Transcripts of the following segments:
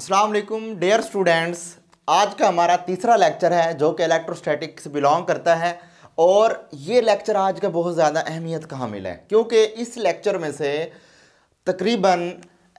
असलकुम dear students आज का हमारा तीसरा लेक्चर है जो कि इलेक्ट्रोस्टैटिक से बिलोंग करता है और ये लेक्चर आज का बहुत ज़्यादा अहमियत का हामिल है क्योंकि इस लेक्चर में से तकरीबन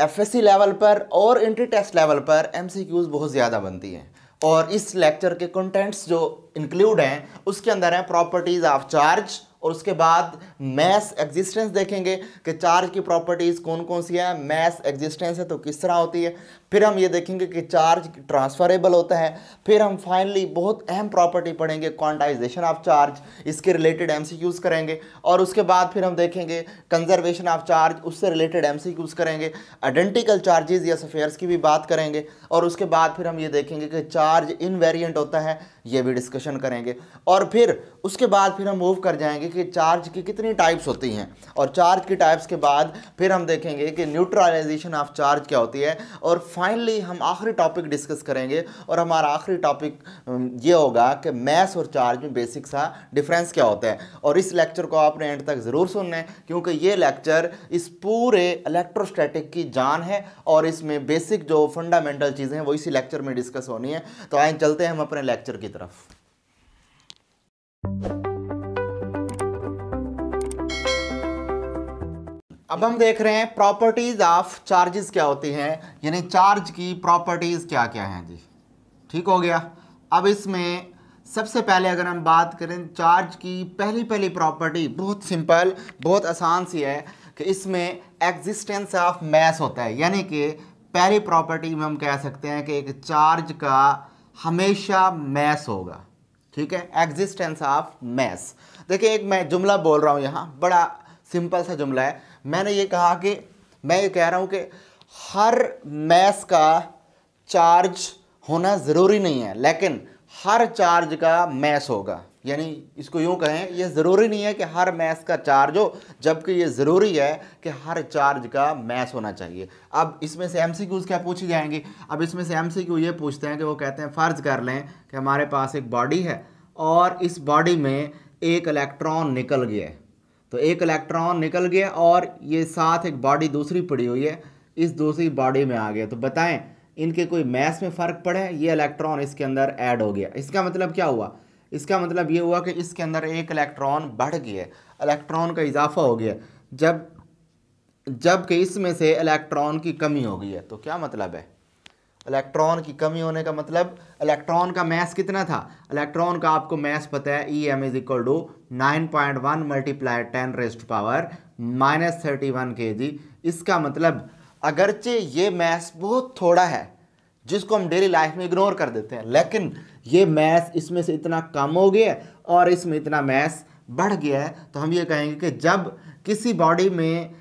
एफएससी लेवल पर और इंटर टेस्ट लेवल पर एमसीक्यूज़ बहुत ज़्यादा बनती हैं और इस लेक्चर के कंटेंट्स जो इंक्लूड हैं उसके अंदर हैं प्रॉपर्टीज़ ऑफ चार्ज और उसके बाद मैस एग्जिस्टेंस देखेंगे कि चार्ज की प्रॉपर्टीज़ कौन कौन सी है मैस एग्जिस्टेंस है तो किस तरह होती है फिर हम ये देखेंगे कि चार्ज ट्रांसफरेबल होता है फिर हम फाइनली बहुत अहम प्रॉपर्टी पढ़ेंगे क्वांटाइजेशन ऑफ चार्ज इसके रिलेटेड एम करेंगे और उसके बाद फिर हम देखेंगे कंजर्वेशन ऑफ चार्ज उससे रिलेटेड एम करेंगे आइडेंटिकल चार्जेज या सफेयर्स की भी बात करेंगे और उसके बाद फिर हम ये देखेंगे कि चार्ज इन होता है ये भी डिस्कशन करेंगे और फिर उसके बाद फिर हम मूव कर जाएंगे कि चार्ज की कितनी टाइप्स होती हैं और चार्ज की टाइप्स के बाद फिर हम देखेंगे कि न्यूट्रलाइजेशन ऑफ चार्ज क्या होती है और फाइनली हम आखिरी टॉपिक डिस्कस करेंगे और हमारा आखिरी टॉपिक ये होगा कि मैथ्स और चार्ज में बेसिक सा डिफरेंस क्या होता है और इस लेक्चर को आपने एंड तक ज़रूर सुनना है क्योंकि ये लेक्चर इस पूरे इलेक्ट्रोस्टैटिक की जान है और इसमें बेसिक जो फंडामेंटल चीज़ें हैं वो इसी लेक्चर में डिस्कस होनी है तो आए चलते हैं हम अपने लेक्चर की तरफ अब हम देख रहे हैं प्रॉपर्टीज ऑफ चार्जेस क्या होती हैं यानी चार्ज की प्रॉपर्टीज क्या क्या हैं जी ठीक हो गया अब इसमें सबसे पहले अगर हम बात करें चार्ज की पहली पहली प्रॉपर्टी बहुत सिंपल बहुत आसान सी है कि इसमें एग्जिस्टेंस ऑफ मैस होता है यानी कि पहली प्रॉपर्टी में हम कह सकते हैं कि एक चार्ज का हमेशा मैस होगा ठीक है एग्जिस्टेंस ऑफ मैस देखिए एक मैं जुमला बोल रहा हूँ यहाँ बड़ा सिंपल सा जुमला है मैंने ये कहा कि मैं ये कह रहा हूँ कि हर मैस का चार्ज होना ज़रूरी नहीं है लेकिन हर चार्ज का मैस होगा यानी इसको यूँ कहें ये ज़रूरी नहीं है कि हर मैस का चार्ज हो जबकि ये ज़रूरी है कि हर चार्ज का मैस होना चाहिए अब इसमें से एम क्या पूछी जाएंगी अब इसमें से एम ये पूछते हैं कि वो कहते हैं फ़र्ज़ कर लें कि हमारे पास एक बॉडी है और इस बॉडी में एक इलेक्ट्रॉन निकल गया है तो एक इलेक्ट्रॉन निकल गया और ये साथ एक बॉडी दूसरी पड़ी हुई है इस दूसरी बॉडी में आ गया तो बताएं इनके कोई मैस में फ़र्क पड़े ये इलेक्ट्रॉन इसके अंदर ऐड हो गया इसका मतलब क्या हुआ इसका मतलब ये हुआ कि इसके अंदर एक इलेक्ट्रॉन बढ़ गया इलेक्ट्रॉन का इजाफा हो गया जब जबकि इसमें से इलेक्ट्रॉन की कमी हो गई है तो क्या मतलब है इलेक्ट्रॉन की कमी होने का मतलब इलेक्ट्रॉन का मैस कितना था इलेक्ट्रॉन का आपको मैस पता है E M is equal to nine point one multiply ten raised power minus thirty one K G इसका मतलब अगरचे ये मैस बहुत थोड़ा है जिसको हम डेली लाइफ में इग्नोर कर देते हैं लेकिन ये मैस इसमें से इतना कम हो गया और इसमें इतना मैस बढ़ गया है तो हम ये कहेंगे कि जब किसी बॉडी में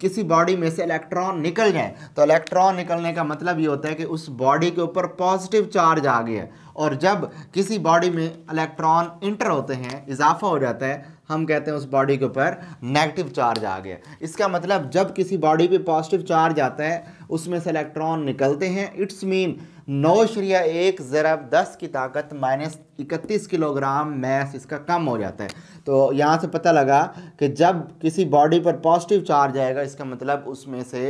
किसी बॉडी में से इलेक्ट्रॉन निकल जाए तो इलेक्ट्रॉन निकलने का मतलब ये होता है कि उस बॉडी के ऊपर पॉजिटिव चार्ज आ गया और जब किसी बॉडी में इलेक्ट्रॉन इंटर होते हैं इजाफा हो जाता है हम कहते हैं उस बॉडी के ऊपर नेगेटिव चार्ज आ गया इसका मतलब जब किसी बॉडी पे पॉजिटिव चार्ज आता है उसमें से इलेक्ट्रॉन निकलते हैं इट्स मीन नौ शरिया एक ज़रब दस की ताकत माइनस इकतीस किलोग्राम मैस इसका कम हो जाता है तो यहाँ से पता लगा कि जब किसी बॉडी पर पॉजिटिव चार्ज आएगा इसका मतलब उसमें से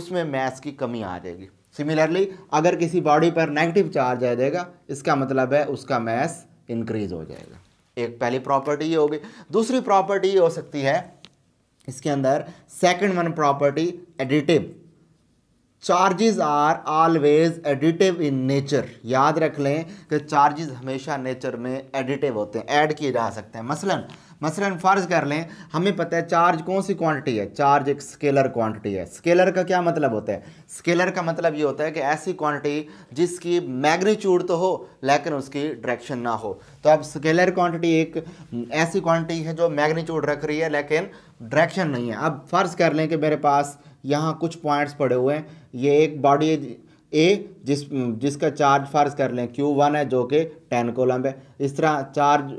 उसमें मैस की कमी आ जाएगी सिमिलरली अगर किसी बॉडी पर नेगेटिव चार्ज आ जाएगा इसका मतलब है उसका मैस इंक्रीज़ हो जाएगा एक पहली प्रॉपर्टी ये होगी दूसरी प्रॉपर्टी ये हो सकती है इसके अंदर second one property additive charges are always additive in nature याद रख लें कि चार्जेस हमेशा नेचर में एडिटिव होते हैं ऐड किए जा सकते हैं मसलन मसलन फ़र्ज़ कर लें हमें पता है चार्ज कौन सी क्वांटिटी है चार्ज एक स्केलर क्वांटिटी है स्केलर का क्या मतलब होता है स्केलर का मतलब ये होता है कि ऐसी क्वांटिटी जिसकी मैग्नीच्यूड तो हो लेकिन उसकी डायरेक्शन ना हो तो अब स्केलर क्वांटिटी एक ऐसी क्वांटिटी है जो मैग्नीच्यूड रख रही है लेकिन डायरेक्शन नहीं है अब फ़र्ज़ कर लें कि मेरे पास यहाँ कुछ पॉइंट्स पड़े हुए हैं ये एक बॉडी ए जिस जिसका चार्ज फर्ज कर लें क्यू वन है जो कि टेन कोलम्ब है इस तरह चार्ज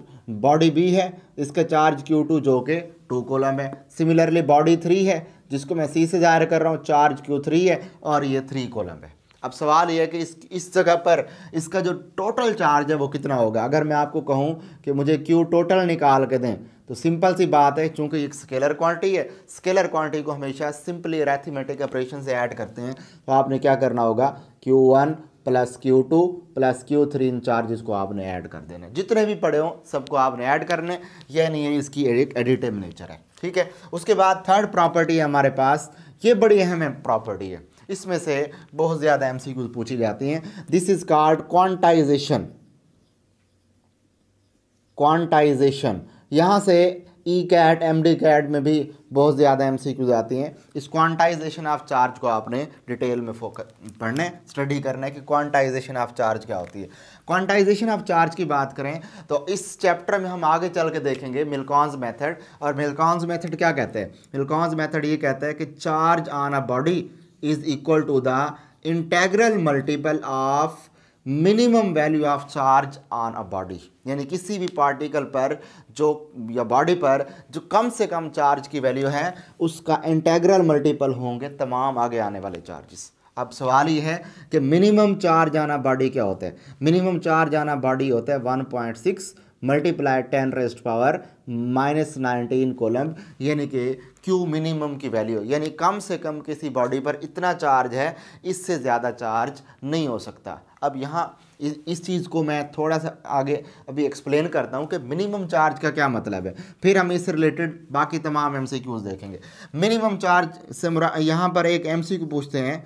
बॉडी बी है इसका चार्ज क्यू टू जो के टू कोलम है सिमिलरली बॉडी थ्री है जिसको मैं सी से जाहिर कर रहा हूँ चार्ज क्यू थ्री है और ये थ्री कोलम है अब सवाल यह है कि इस इस जगह पर इसका जो टोटल चार्ज है वो कितना होगा अगर मैं आपको कहूँ कि मुझे क्यू टोटल निकाल के दें तो सिंपल सी बात है चूँकि एक स्केलर क्वांटिटी है स्केलर क्वांटिटी को हमेशा सिंपली रैथमेटिक ऑपरेशन से ऐड करते हैं तो आपने क्या करना होगा Q one plus Q two plus Q three इन चार्जेस को आपने ऐड कर देने जितने भी पड़े हों सबको आपने ऐड करने यह नहीं है इसकी एक एडिटिव नेचर है ठीक है उसके बाद थर्ड प्रॉपर्टी है हमारे पास ये बड़ी अहम प्रॉपर्टी है इसमें से बहुत ज़्यादा एम सी पूछी जाती हैं this is called quantization quantization यहाँ से E CAT M D CAT में भी बहुत ज़्यादा एम सी क्यूज आती हैं इस क्वांटाइजेशन ऑफ चार्ज को आपने डिटेल में फोकस पढ़ने स्टडी करना है कि क्वांटाइजेशन ऑफ चार्ज क्या होती है क्वांटाइजेशन ऑफ चार्ज की बात करें तो इस चैप्टर में हम आगे चल के देखेंगे मिलकॉन्स मेथड और मिलकॉन्स मेथड क्या कहते हैं मिल्कॉन्स मेथड ये कहता है कि charge on a body is equal to the integral multiple of minimum value of charge on a body यानी किसी भी पार्टिकल पर जो या बॉडी पर जो कम से कम चार्ज की वैल्यू है उसका इंटेग्रल मल्टीपल होंगे तमाम आगे आने वाले चार्जेस अब सवाल ये है कि मिनिमम चार्ज आना बॉडी क्या होता है मिनिमम चार्ज आना बॉडी होता है one point six multiply ten raised power minus nineteen coulomb यानी कि क्यू मिनिमम की वैल्यू यानी कम से कम किसी बॉडी पर इतना चार्ज है इससे ज़्यादा चार्ज नहीं हो सकता अब यहाँ इस, इस चीज़ को मैं थोड़ा सा आगे अभी एक्सप्लेन करता हूँ कि मिनिमम चार्ज का क्या मतलब है फिर हम इससे रिलेटेड बाकी तमाम एम देखेंगे मिनिमम चार्ज से यहाँ पर एक एम पूछते हैं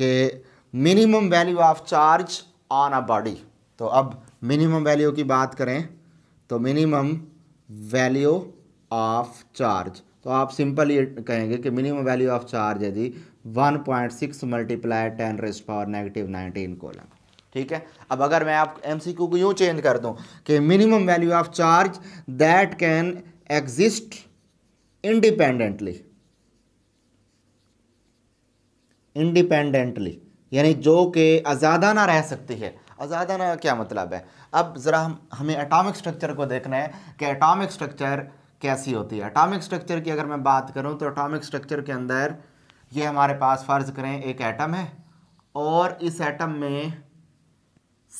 कि minimum value of charge on a body तो अब मिनिमम वैल्यू की बात करें तो मिनिमम वैल्यू ऑफ चार्ज तो आप सिंपल ये कहेंगे कि मिनिमम वैल्यू ऑफ चार्ज है जी one point six multiply ten raised power negative nineteen coulomb ठीक है अब अगर मैं आप एम सी क्यू को यूँ चेंज कर दूँ कि minimum value of charge that can exist independently independently यानी जो कि आज़ादा ना रह सकती है आज़ादा ना क्या मतलब है अब ज़रा हम हमें एटॉमिक स्ट्रक्चर को देखना है कि एटॉमिक स्ट्रक्चर कैसी होती है अटामिक स्ट्रक्चर की अगर मैं बात करूँ तो अटामिक स्ट्रक्चर के अंदर ये हमारे पास फ़र्ज़ करें एक एटम है और इस एटम में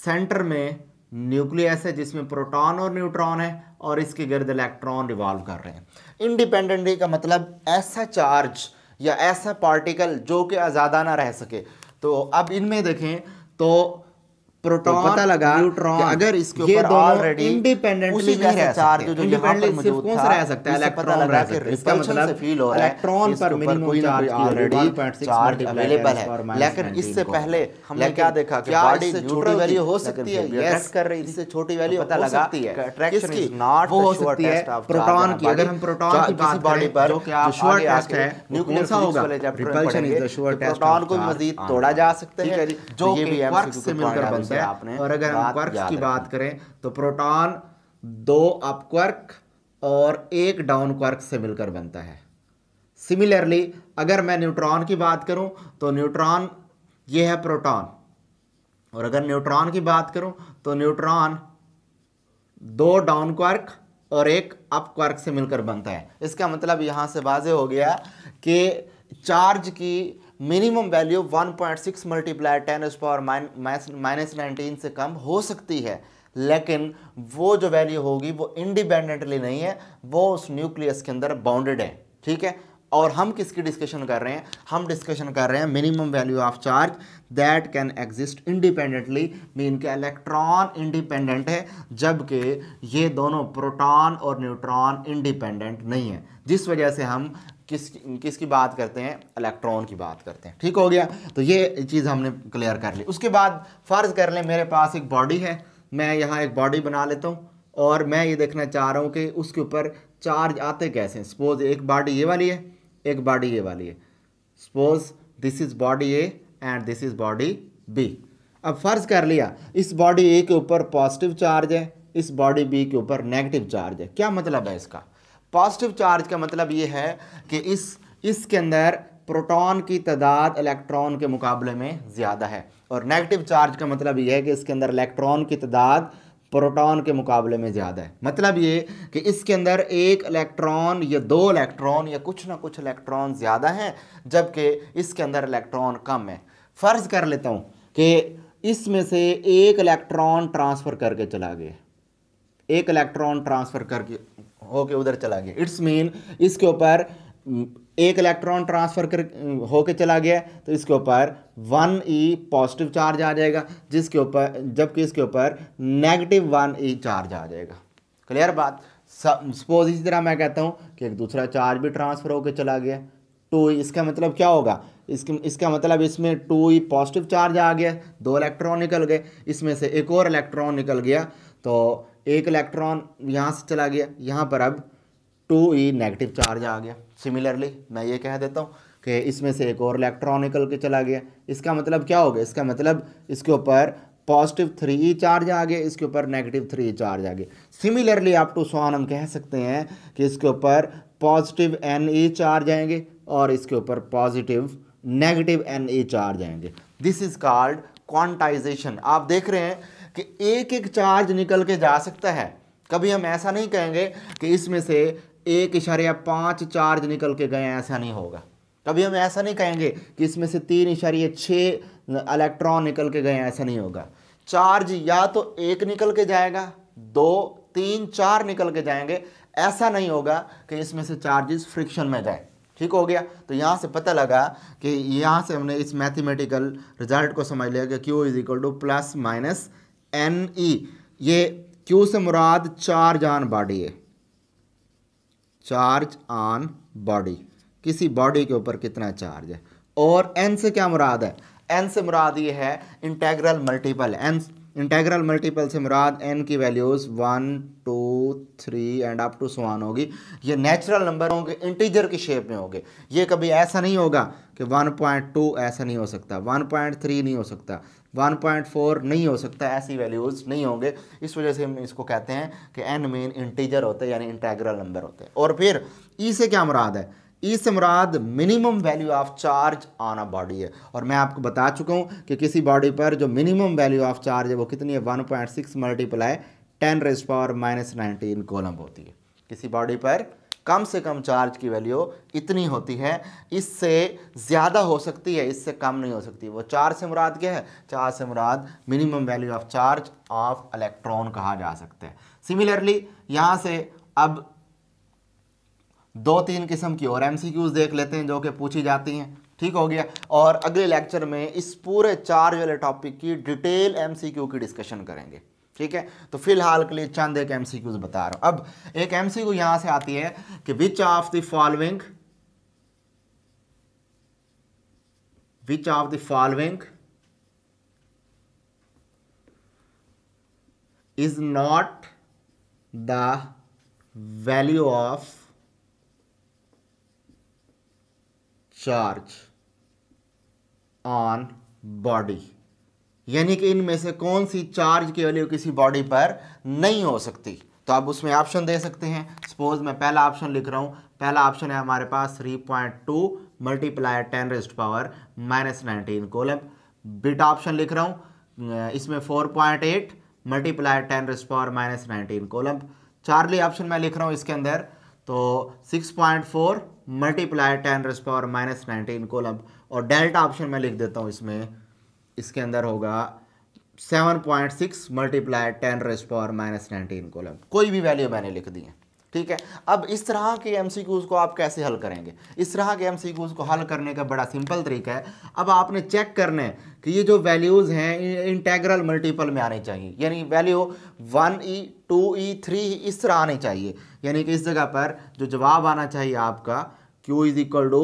सेंटर में न्यूक्लियस है जिसमें प्रोटॉन और न्यूट्रॉन है और इसके गर्द इलेक्ट्रॉन रिवॉल्व कर रहे हैं इंडिपेंडेंटली का मतलब ऐसा चार्ज या ऐसा पार्टिकल जो कि आज़ादा ना रह सके तो अब इनमें देखें तो प्रोटॉन तो पता लगा न्यूट्रॉन अगर इसके ये दोनों इंडिपेंडेंटली नहीं रह जो कौन सा रह सकता है इलेक्ट्रॉन रह इसका मतलब फील हो रहा है इलेक्ट्रॉन पर minimum charge already charge available है लेकिन इससे पहले हमने क्या देखा कि बॉडी से छोटी वैल्यू हो तो सकती है यस कर रही इससे छोटी वैल्यू पता लगा अट्रैक्शन इज नॉट प्रोटॉन की अगर हम प्रोटॉन की बात बॉडी पर जो श्योर टेस्ट है न्यूक्लियर सा होगा repulsion is the sure test proton को मजीद हाँ, तोड़ा हाँ। जा सकता है जो कि वर्क से मिलकर बनता है है आपने और अगर हम क्वर्क की बात करें तो प्रोटॉन दो अप क्वर्क और एक डाउन क्वर्क से मिलकर बनता है सिमिलरली अगर मैं न्यूट्रॉन की बात करूं तो न्यूट्रॉन ये है प्रोटॉन और अगर न्यूट्रॉन की बात करूं तो न्यूट्रॉन दो डाउन क्वर्क और एक अप क्वर्क से मिलकर बनता है इसका मतलब यहां से वाजे हो गया कि चार्ज की minimum value 1.6 point six multiply ten S power minus nineteen से कम हो सकती है लेकिन वो जो वैल्यू होगी वो इंडिपेंडेंटली नहीं है वो उस न्यूक्लियस के अंदर बाउंडेड है ठीक है और हम किसकी डिस्कशन कर रहे हैं हम डिस्कशन कर रहे हैं minimum value of charge that can exist independently mean के इलेक्ट्रॉन इंडिपेंडेंट है जबकि ये दोनों प्रोटॉन और न्यूट्रॉन इंडिपेंडेंट नहीं है जिस वजह से हम किस किसकी बात करते हैं इलेक्ट्रॉन की बात करते हैं ठीक हो गया तो ये चीज़ हमने क्लियर कर ली उसके बाद फ़र्ज़ कर लें मेरे पास एक बॉडी है मैं यहाँ एक बॉडी बना लेता हूँ और मैं ये देखना चाह रहा हूँ कि उसके ऊपर चार्ज आते कैसे हैं सपोज एक बॉडी ये वाली है एक बॉडी ये वाली है suppose this is body A and this is body B अब फ़र्ज़ कर लिया इस बॉडी ए के ऊपर पॉजिटिव चार्ज है इस बॉडी बी के ऊपर नेगेटिव चार्ज है क्या मतलब है इसका पॉजिटिव चार्ज का मतलब ये है कि इस इसके अंदर प्रोटॉन की तादाद इलेक्ट्रॉन के मुकाबले में ज़्यादा है और नेगेटिव चार्ज का मतलब ये है कि इसके अंदर इलेक्ट्रॉन की तादाद प्रोटॉन के मुकाबले में ज़्यादा है मतलब ये कि इसके अंदर एक इलेक्ट्रॉन या दो इलेक्ट्रॉन या कुछ ना कुछ इलेक्ट्रॉन ज़्यादा हैं जबकि इसके अंदर इलेक्ट्रॉन कम है फ़र्ज़ कर लेता हूँ कि इसमें से एक इलेक्ट्रॉन ट्रांसफ़र करके चला गया एक इलेक्ट्रॉन ट्रांसफ़र करके होके उधर चला गया इट्स मीन इसके ऊपर mm, एक इलेक्ट्रॉन ट्रांसफर कर mm, होके चला गया तो इसके ऊपर वन ई पॉजिटिव चार्ज आ जाएगा जिसके ऊपर जबकि इसके ऊपर नेगेटिव वन ई चार्ज आ जाएगा क्लियर बात सपोज इसी तरह मैं कहता हूँ कि एक दूसरा चार्ज भी ट्रांसफर होकर चला गया टू ई e, इसका मतलब क्या होगा इसके इसका मतलब इसमें टू ई पॉजिटिव चार्ज आ गया दो इलेक्ट्रॉन निकल गए इसमें से एक और इलेक्ट्रॉन निकल गया तो एक इलेक्ट्रॉन यहाँ से चला गया यहाँ पर अब टू ई नेगेटिव चार्ज आ गया सिमिलरली मैं ये कह देता हूँ कि इसमें से एक और इलेक्ट्रॉन निकल के चला गया इसका मतलब क्या हो गया इसका मतलब इसके ऊपर पॉजिटिव थ्री ई चार्ज आ गया इसके ऊपर नेगेटिव थ्री ई चार्ज आ गए सिमिलरली आप टू सोहान हम कह सकते हैं कि इसके ऊपर पॉजिटिव एन ई चार्ज आएंगे और इसके ऊपर positive negative n e charge आएंगे दिस इज़ कॉल्ड क्वांटाइजेशन आप देख रहे हैं कि एक एक चार्ज निकल के जा सकता है कभी हम ऐसा नहीं कहेंगे कि इसमें से एक इशारे पाँच चार्ज निकल के गए ऐसा नहीं होगा कभी हम ऐसा नहीं कहेंगे कि इसमें से तीन इशारे छः इलेक्ट्रॉन निकल के गए ऐसा नहीं होगा चार्ज या तो एक निकल के जाएगा दो तीन चार निकल के जाएंगे ऐसा नहीं होगा कि इसमें से चार्जेस फ्रिक्शन में जाए ठीक हो गया तो यहाँ से पता लगा कि यहाँ से हमने इस मैथमेटिकल रिजल्ट को समझ लिया कि Q is equal to plus minus N e e. ये क्यू से मुराद चार्ज ऑन बॉडी है चार्ज ऑन बॉडी किसी बॉडी के ऊपर कितना चार्ज है और एन से क्या मुराद है एन से मुराद ये है integral multiple n integral multiple से मुराद एन की values one two three and up to सवान होगी ये नेचुरल नंबर होंगे इंटीजर की शेप में होंगे ये कभी ऐसा नहीं होगा कि 1.2 ऐसा नहीं हो सकता 1.3 नहीं हो सकता 1.4 नहीं हो सकता ऐसी वैल्यूज़ नहीं होंगे इस वजह से हम इसको कहते हैं कि एन मेन इंटीजर होते हैं यानी इंटेग्रल नंबर होते हैं और फिर ई e से क्या मुराद है ई e से मुराद minimum value of charge on a body है और मैं आपको बता चुका हूँ कि किसी बॉडी पर जो मिनिमम वैल्यू ऑफ चार्ज है वो कितनी है one point six multiply ten raised power minus nineteen coulomb होती है किसी बॉडी पर कम से कम चार्ज की वैल्यू इतनी होती है इससे ज़्यादा हो सकती है इससे कम नहीं हो सकती वो चार से मुराद क्या है चार से मुराद minimum value of charge of electron कहा जा सकता है सिमिलरली यहाँ से अब दो तीन किस्म की और एम देख लेते हैं जो कि पूछी जाती हैं ठीक हो गया और अगले लेक्चर में इस पूरे चार्ज वाले टॉपिक की डिटेल एमसीक्यू की डिस्कशन करेंगे ठीक है तो फिलहाल के लिए चंद एक एमसीक्यूज बता रहा हूं अब एक एमसीक्यू यहां से आती है कि which of the following which of the following is not the value of charge on body यानी कि इनमें से कौन सी चार्ज की वैल्यू किसी बॉडी पर नहीं हो सकती तो आप उसमें ऑप्शन दे सकते हैं सपोज मैं पहला ऑप्शन लिख रहा हूँ पहला ऑप्शन है हमारे पास three point two multiply ten raised power minus nineteen coulomb beta option लिख रहा हूँ इसमें four point eight multiply ten raised power minus nineteen coulomb Charlie option मैं लिख रहा हूँ इसके अंदर तो six point four multiplier ten raised power minus nineteen coulomb और डेल्टा ऑप्शन मैं लिख देता हूँ इसमें इसके अंदर होगा seven point six multiply ten raise power minus nineteen coulomb कोई भी वैल्यू मैंने लिख दी है ठीक है अब इस तरह के एम को आप कैसे हल करेंगे इस तरह के एम को हल करने का बड़ा सिंपल तरीका है अब आपने चेक करने कि ये जो वैल्यूज़ हैं इंटेग्रल मल्टीपल में आने चाहिए यानी value one e two e three इस तरह आने चाहिए यानी कि इस जगह पर जो जवाब आना चाहिए आपका क्यू इज इक्वल टू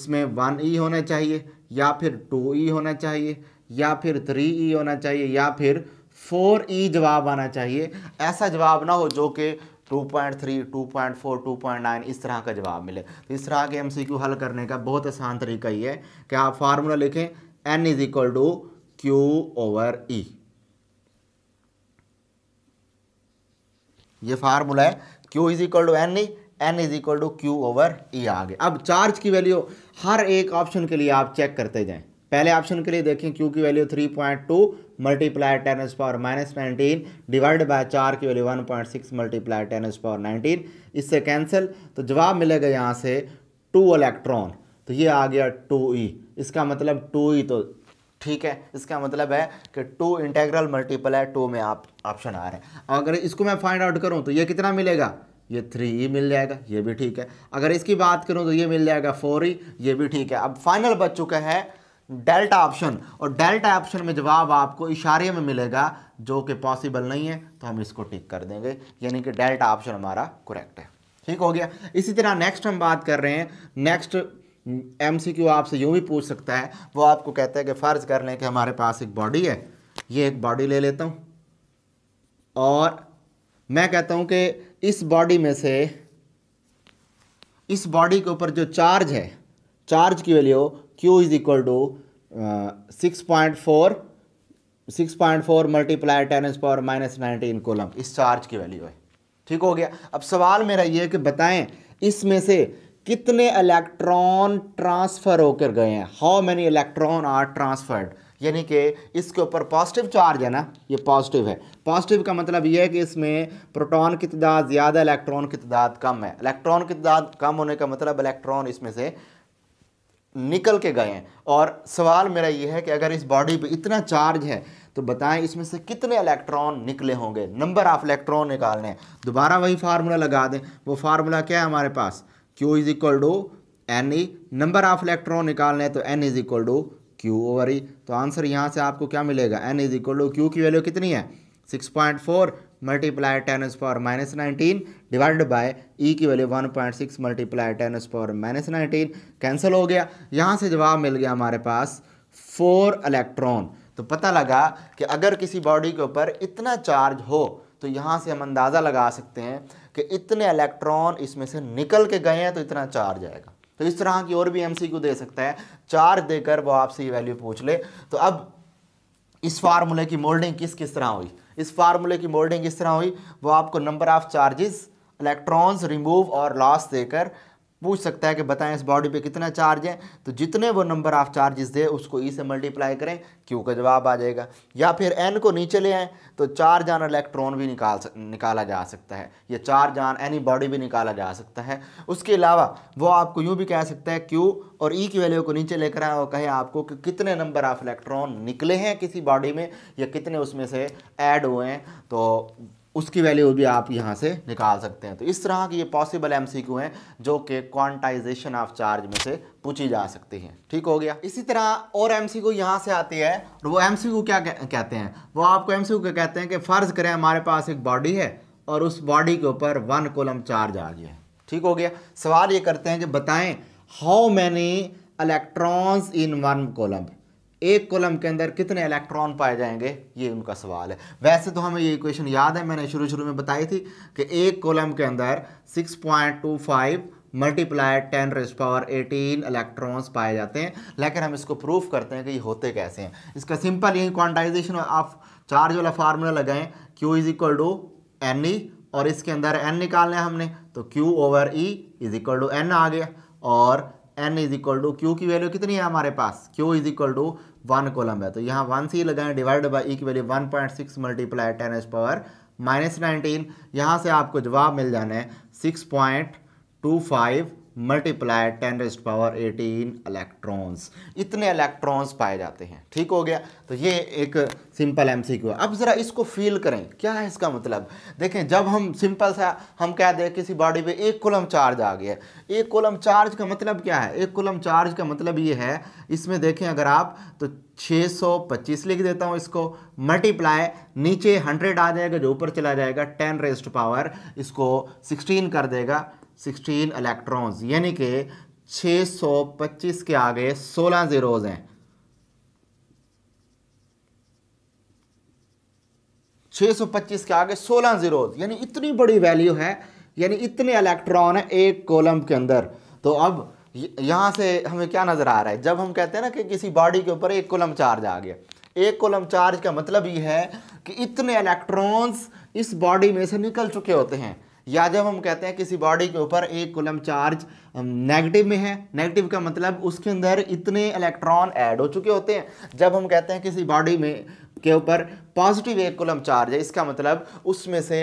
इसमें वन ई e होना चाहिए या फिर टू ई e होना चाहिए या फिर थ्री ई e होना चाहिए या फिर फोर ई e जवाब आना चाहिए ऐसा जवाब ना हो जो कि 2.3, 2.4, 2.9 इस तरह का जवाब मिले तो इस तरह के एमसीक्यू हल करने का बहुत आसान तरीका ये है कि आप फार्मूला लिखें n is equal to Q over e ये फार्मूला है Q is equal to n e n is equal to Q over e आगे अब चार्ज की वैल्यू हर एक ऑप्शन के लिए आप चेक करते जाएं पहले ऑप्शन के लिए देखें क्यू की value three point two multiply ten S power minus nineteen divide by चार की value one point six multiply ten S power nineteen इससे कैंसिल तो जवाब मिलेगा यहाँ से टू इलेक्ट्रॉन तो ये आ गया टू ई e. इसका मतलब टू ई e तो ठीक है इसका मतलब है कि टू इंटेग्रल मल्टीपल है टू में आप ऑप्शन आ रहे हैं अगर इसको मैं फाइंड आउट करूँ तो ये कितना मिलेगा ये थ्री ई e मिल जाएगा ये भी ठीक है अगर इसकी बात करूँ तो ये मिल जाएगा फोर ई ये भी ठीक है अब फाइनल बच चुका है डेल्टा ऑप्शन और डेल्टा ऑप्शन में जवाब आपको इशारे में मिलेगा जो कि पॉसिबल नहीं है तो हम इसको टिक कर देंगे यानी कि डेल्टा ऑप्शन हमारा करेक्ट है ठीक हो गया इसी तरह नेक्स्ट हम बात कर रहे हैं नेक्स्ट एम सी क्यू आपसे यूँ भी पूछ सकता है वो आपको कहता है कि फ़र्ज़ कर लें कि हमारे पास एक बॉडी है ये एक बॉडी ले लेता हूँ और मैं कहता हूँ कि इस बॉडी में से इस बॉडी के ऊपर जो चार्ज है चार्ज की value Q is equal to six point four six point four multiply ten S power minus nineteen coulomb इस चार्ज की वैल्यू है ठीक हो गया अब सवाल मेरा ये है कि बताएं इसमें से कितने इलेक्ट्रॉन ट्रांसफ़र होकर गए हैं how many electron are transferred यानी कि इसके ऊपर पॉजिटिव चार्ज है ना ये पॉजिटिव है पॉजिटिव का मतलब ये है कि इसमें प्रोटॉन की तादाद ज़्यादा इलेक्ट्रॉन की तादाद कम है इलेक्ट्रॉन की तदाद कम होने का मतलब इलेक्ट्रॉन इसमें से निकल के गए हैं और सवाल मेरा ये है कि अगर इस बॉडी पे इतना चार्ज है तो बताएं इसमें से कितने इलेक्ट्रॉन निकले होंगे नंबर ऑफ इलेक्ट्रॉन निकालने दोबारा वही फार्मूला लगा दें वो फार्मूला क्या है हमारे पास Q is equal to n e number of electron निकालने तो n is equal to Q over e तो आंसर यहाँ से आपको क्या मिलेगा n is equal to Q की वैल्यू कितनी है four multiply ten S power minus nineteen divide by e की value one point six multiply ten S power minus nineteen cancel हो गया यहाँ से जवाब मिल गया हमारे पास फोर इलेक्ट्रॉन तो पता लगा कि अगर किसी बॉडी के ऊपर इतना चार्ज हो तो यहाँ से हम अंदाज़ा लगा सकते हैं कि इतने इलेक्ट्रॉन इसमें से निकल के गए हैं तो इतना चार्ज आएगा तो इस तरह की और भी एम दे सकता है चार्ज देकर वो आपसे ये वैल्यू पूछ ले तो अब इस फार्मूले की मोल्डिंग किस किस तरह हुई इस फार्मूले की मोल्डिंग इस तरह हुई वो आपको number of charges electrons remove और लॉस देकर पूछ सकता है कि बताएं इस बॉडी पे कितना चार्ज है तो जितने वो नंबर ऑफ चार्जेस दे उसको ई e से मल्टीप्लाई करें क्यू का जवाब आ जाएगा या फिर एन को नीचे ले आएँ तो चार जान इलेक्ट्रॉन भी निकाल सक, निकाला जा सकता है या चार जान एनी बॉडी भी निकाला जा सकता है उसके अलावा वो आपको यूँ भी कह सकता है क्यू और ई e की वैल्यू को नीचे लेकर आए और कहे आपको कि कितने नंबर ऑफ इलेक्ट्रॉन निकले हैं किसी बॉडी में या कितने उसमें से ऐड हुए हैं तो उसकी वैल्यू भी आप यहाँ से निकाल सकते हैं तो इस तरह की ये पॉसिबल एम हैं जो कि क्वांटाइजेशन ऑफ चार्ज में से पूछी जा सकती हैं ठीक हो गया इसी तरह और एम सी यहाँ से आती है और वो एम क्या कहते हैं वो आपको एम सी कहते हैं कि फ़र्ज़ करें हमारे पास एक बॉडी है और उस बॉडी के ऊपर वन कोलम चार्ज आ गया ठीक हो गया सवाल ये करते हैं कि बताएं how many electrons in one coulomb एक कॉलम के अंदर कितने इलेक्ट्रॉन पाए जाएंगे ये उनका सवाल है वैसे तो हमें ये इक्वेशन याद है मैंने शुरू शुरू में बताई थी कि एक कॉलम के अंदर 6.25 multiply ten raise power eighteen electrons पाए जाते हैं लेकिन हम इसको प्रूफ करते हैं कि ये होते कैसे हैं इसका सिंपल यही क्वान्टाइजेशन ऑफ चार्ज वाला फार्मूला लगाएं Q is equal to n e और इसके अंदर एन निकालना है हमने तो Q over e is equal to n आ गया और n is equal to Q की वैल्यू कितनी है हमारे पास Q is equal to one coulomb है तो यहाँ वन से ही लगाएं डिवाइड बाई ई की value one point six multiply ten as power minus nineteen यहाँ से आपको जवाब मिल जाना है six point two five multiply ten raised power eighteen electrons इतने इलेक्ट्रॉन्स पाए जाते हैं ठीक हो गया तो ये एक सिंपल सी है अब ज़रा इसको फील करें क्या है इसका मतलब देखें जब हम सिंपल सा हम कह दें किसी बॉडी पे एक कोलम चार्ज आ गया एक कोलम चार्ज का मतलब क्या है एक कोलम चार्ज का मतलब ये है इसमें देखें अगर आप तो 625 लिख देता हूँ इसको मल्टीप्लाई नीचे 100 आ जाएगा जो ऊपर चला जाएगा 10 रेस्ट पावर इसको 16 कर देगा सिक्सटीन इलेक्ट्रॉन्स यानी कि 625 के आगे 16 जीरोज हैं 625 के आगे 16 जीरोज यानी इतनी बड़ी वैल्यू है यानी इतने इलेक्ट्रॉन है एक कॉलम के अंदर तो अब यहां से हमें क्या नज़र आ रहा है जब हम कहते हैं ना कि किसी बॉडी के ऊपर एक कॉलम चार्ज आ गया एक कॉलम चार्ज का मतलब ये है कि इतने इलेक्ट्रॉन्स इस बॉडी में से निकल चुके होते हैं या जब हम कहते हैं किसी बॉडी के ऊपर एक कुलम चार्ज नेगेटिव में है नेगेटिव का मतलब उसके अंदर इतने इलेक्ट्रॉन ऐड हो चुके होते हैं जब हम कहते हैं किसी बॉडी में के ऊपर पॉजिटिव एक कुलम चार्ज है इसका मतलब उसमें से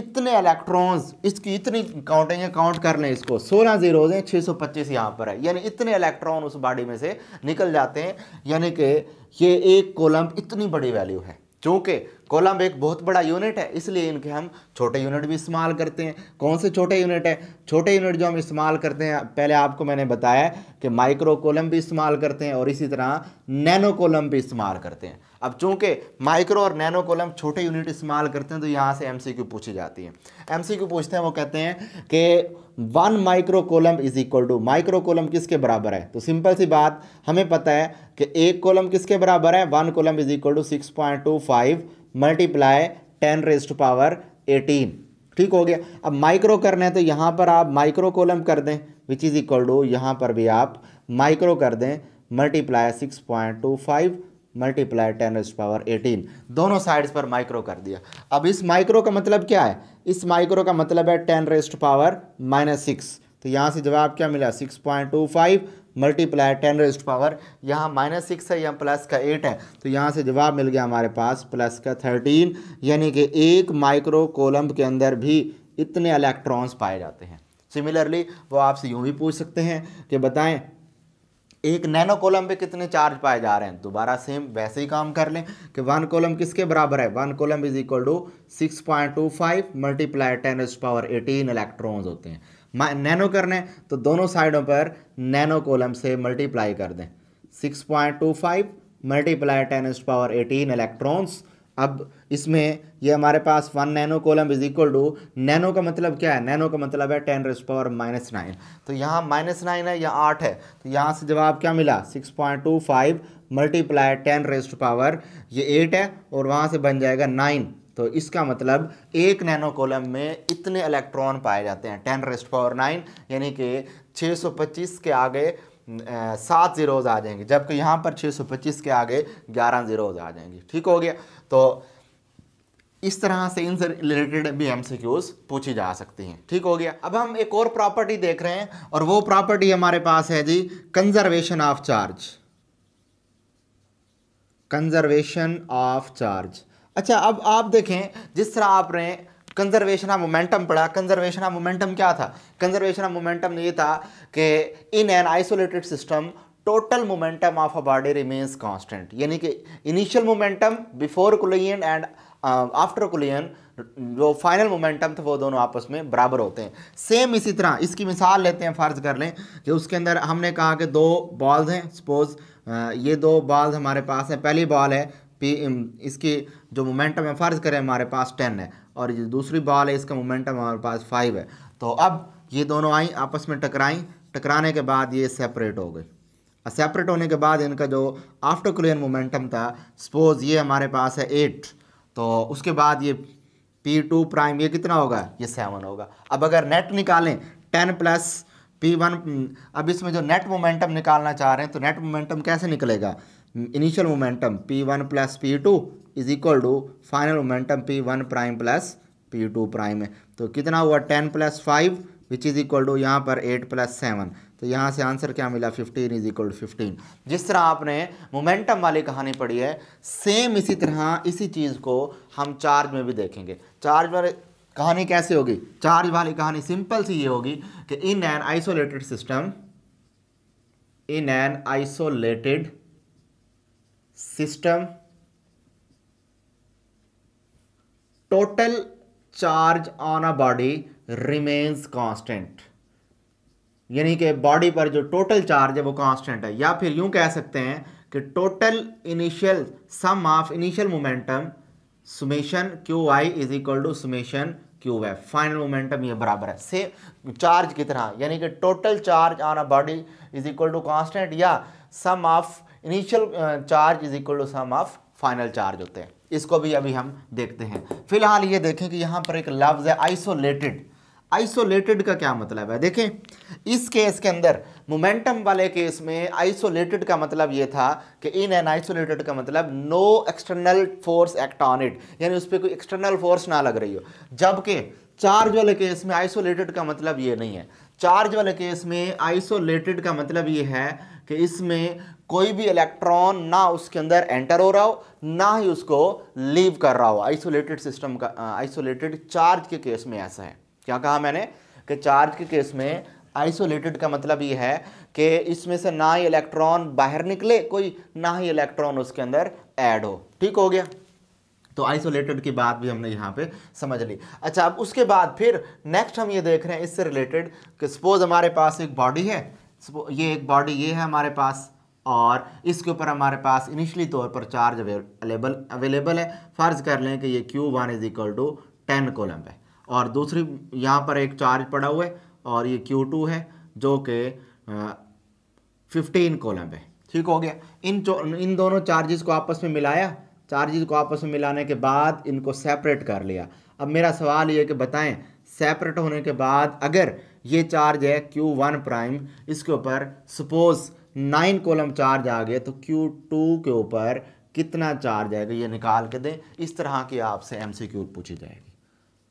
इतने इलेक्ट्रॉन्स इसकी इतनी काउंटिंग है काउंट कर लें इसको सोलह जीरोज हैं पच्चीस यहाँ पर है यानी इतने इलेक्ट्रॉन उस बॉडी में से निकल जाते हैं यानी कि ये एक कोलम इतनी बड़ी वैल्यू है चूँकि कॉलम एक बहुत बड़ा यूनिट है इसलिए इनके हम छोटे यूनिट भी इस्तेमाल करते हैं कौन से छोटे यूनिट है छोटे यूनिट जो हम इस्तेमाल करते हैं पहले आपको मैंने बताया कि माइक्रो कॉलम भी इस्तेमाल करते हैं और इसी तरह नैनो कॉलम भी इस्तेमाल करते हैं अब चूंकि माइक्रो और नैनो कॉलम छोटे यूनिट इस्तेमाल करते हैं तो यहाँ से एम पूछी जाती है एम पूछते हैं वो कहते हैं कि one micro coulomb is equal to micro coulomb किसके बराबर है तो सिंपल सी बात हमें पता है कि एक कॉलम किसके बराबर है one coulomb is equal to six point two five multiply ten raised power eighteen ठीक हो गया अब माइक्रो करना है तो यहाँ पर आप माइक्रो कॉलम कर दें विच इज़ इक्वल टू यहाँ पर भी आप माइक्रो कर दें multiply six point two five multiply ten raised power eighteen दोनों साइड्स पर माइक्रो कर दिया अब इस माइक्रो का मतलब क्या है इस माइक्रो का मतलब है ten raised power minus six तो यहाँ से जवाब क्या मिला six point two five multiply ten raised power यहाँ माइनस सिक्स है यहाँ प्लस का एट है तो यहाँ से जवाब मिल गया हमारे पास प्लस का थर्टीन यानी कि एक माइक्रो कोलम्ब के अंदर भी इतने इलेक्ट्रॉन्स पाए जाते हैं सिमिलरली वो आपसे यूँ भी पूछ सकते हैं कि बताएं एक नैनो कोलम पे कितने चार्ज पाए जा रहे हैं दोबारा सेम वैसे ही काम कर लें कि वन कोलम किसके बराबर है one coulomb is equal to six point two five multiply ten power eighteen electrons होते हैं नैनो करने तो दोनों साइडों पर नैनो कोलम से मल्टीप्लाई कर दें 6.25 multiply ten raise power 18 electrons अब इसमें ये हमारे पास one nano coulomb is equal to nano का मतलब क्या है नैनो का मतलब है ten raise power minus nine तो यहाँ माइनस नाइन है या आठ है तो यहाँ से जवाब क्या मिला six point two five multiply ten raised power ये एट है और वहाँ से बन जाएगा नाइन तो इसका मतलब एक नैनो कॉलम में इतने इलेक्ट्रॉन पाए जाते हैं टेन रेस्ट पावर नाइन यानी कि 625 के आगे सात ज़ीरोज़ आ जाएंगे जबकि यहाँ पर 625 के आगे ग्यारह ज़ीरोज़ आ जाएंगे ठीक हो गया तो इस तरह से इनसे रिलेटेड भी एम पूछी जा सकती हैं ठीक हो गया अब हम एक और प्रॉपर्टी देख रहे हैं और वो प्रॉपर्टी हमारे पास है जी conservation of charge conservation of charge अच्छा अब आप देखें जिस तरह आपने कंजर्वेशन ऑफ मोमेंटम पढ़ा कंजर्वेशन ऑफ मोमेंटम क्या था कंजर्वेशन ऑफ मोमेंटम ये था कि in an isolated system total momentum of a body remains constant यानी कि initial momentum before collision and after collision जो फाइनल मोमेंटम था वो दोनों आपस में बराबर होते हैं सेम इसी तरह इसकी मिसाल लेते हैं फ़र्ज़ कर लें कि उसके अंदर हमने कहा कि दो बॉल्स हैं सपोज़ uh, ये दो बॉल्स हमारे पास हैं पहली बॉल है पी इसकी जो मोमेंटम है फ़र्ज़ करें हमारे पास टेन है और ये दूसरी बॉल है इसका मोमेंटम हमारे पास फाइव है तो अब ये दोनों आई आपस में टकराई टकराने के बाद ये सेपरेट हो गई और सेपरेट होने के बाद इनका जो आफ्टर क्लियर मोमेंटम था सपोज़ ये हमारे पास है एट तो उसके बाद ये पी टू प्राइम ये कितना होगा ये सेवन होगा अब अगर नेट निकालें टेन प्लस पी वन अब इसमें जो नेट मोमेंटम निकालना चाह रहे हैं तो नेट मोमेंटम कैसे निकलेगा initial momentum p one plus p two is equal to final momentum p one prime plus p two prime है तो कितना हुआ ten plus five which is equal to यहाँ पर एट प्लस सेवन तो यहाँ से आंसर क्या मिला fifteen is equal to fifteen जिस तरह आपने मोमेंटम वाली कहानी पढ़ी है सेम इसी तरह इसी चीज़ को हम चार्ज में भी देखेंगे चार्ज वाले कहानी कैसे होगी चार्ज वाली कहानी सिंपल सी ये होगी कि in an isolated system in an isolated system total charge on a body remains constant यानी कि बॉडी पर जो टोटल चार्ज है वो कांस्टेंट है या फिर यूं कह सकते हैं कि total initial sum of initial momentum summation Q i is equal to summation Q है फाइनल मोमेंटम ये बराबर है से चार्ज की तरह यानी कि total charge on a body is equal to constant या sum of initial charge is equal to sum of final charge होते हैं इसको भी अभी हम देखते हैं फिलहाल ये देखें कि यहाँ पर एक लफ्ज़ है आइसोलेटेड आइसोलेटेड का क्या मतलब है देखें इस केस के अंदर मोमेंटम वाले केस में आइसोलेटेड का मतलब ये था कि इन एन आइसोलेटेड का मतलब no external force act on it यानी उस पर कोई एक्सटर्नल फोर्स ना लग रही हो जबकि चार्ज वाले केस में आइसोलेटेड का मतलब ये नहीं है चार्ज वाले केस में आइसोलेटेड का मतलब ये है कि इसमें कोई भी इलेक्ट्रॉन ना उसके अंदर एंटर हो रहा हो ना ही उसको लीव कर रहा हो आइसोलेटेड सिस्टम का आइसोलेटेड चार्ज के केस में ऐसा है क्या कहा मैंने कि चार्ज के केस में आइसोलेटेड का मतलब ये है कि इसमें से ना ही इलेक्ट्रॉन बाहर निकले कोई ना ही इलेक्ट्रॉन उसके अंदर ऐड हो ठीक हो गया तो आइसोलेटेड की बात भी हमने यहाँ पे समझ ली अच्छा अब उसके बाद फिर नेक्स्ट हम ये देख रहे हैं इससे रिलेटेड कि सपोज हमारे पास एक बॉडी है ये एक बॉडी ये है हमारे पास और इसके ऊपर हमारे पास इनिशियली तौर पर चार्ज अवेलेबल अवेलेबल है फ़र्ज़ कर लें कि ये Q one is equal to ten coulomb है और दूसरी यहाँ पर एक चार्ज पड़ा हुआ है और ये क्यू टू है जो कि फिफ्टीन कोलम है ठीक हो गया इन इन दोनों चार्जेस को आपस में मिलाया चार्जेस को आपस में मिलाने के बाद इनको सेपरेट कर लिया अब मेरा सवाल ये कि बताएं सेपरेट होने के बाद अगर ये चार्ज है क्यू वन प्राइम इसके ऊपर सपोज़ नाइन कॉलम चार्ज आ गए तो क्यू टू के ऊपर कितना चार्ज आएगा ये निकाल के दें इस तरह की आपसे एम सी क्यू पूछी जाएगी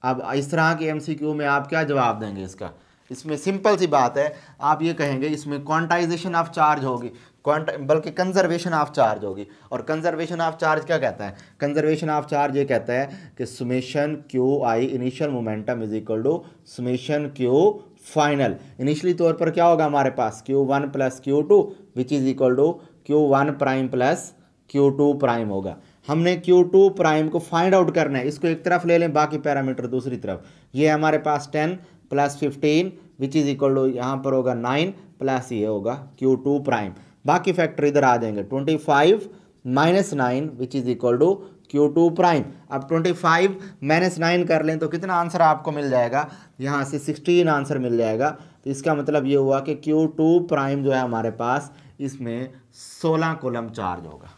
अब इस तरह की एम सी क्यू में आप क्या जवाब देंगे इसका इसमें सिंपल सी बात है आप ये कहेंगे इसमें क्वांटाइजेशन ऑफ चार्ज होगी क्वांट बल्कि कंजर्वेशन ऑफ चार्ज होगी और कंजर्वेशन ऑफ चार्ज क्या कहता है कंजर्वेशन ऑफ चार्ज ये कहता है कि summation Q I initial momentum is equal to summation Q final initially तौर पर क्या होगा हमारे पास Q one plus Q two which is equal to Q one prime plus Q two prime होगा हमने क्यू टू प्राइम को find out करना है इसको एक तरफ ले लें बाकी पैरामीटर दूसरी तरफ ये हमारे पास ten plus fifteen which is equal to यहाँ पर होगा नाइन प्लस ये होगा क्यू टू प्राइम बाकी फैक्टर इधर आ जाएंगे twenty five minus nine which is equal to Q two prime अब ट्वेंटी फाइव माइनस नाइन कर लें तो कितना आंसर आपको मिल जाएगा यहाँ से सिक्सटीन आंसर मिल जाएगा तो इसका मतलब ये हुआ कि क्यू टू प्राइम जो है हमारे पास इसमें सोलह कोलम चार्ज होगा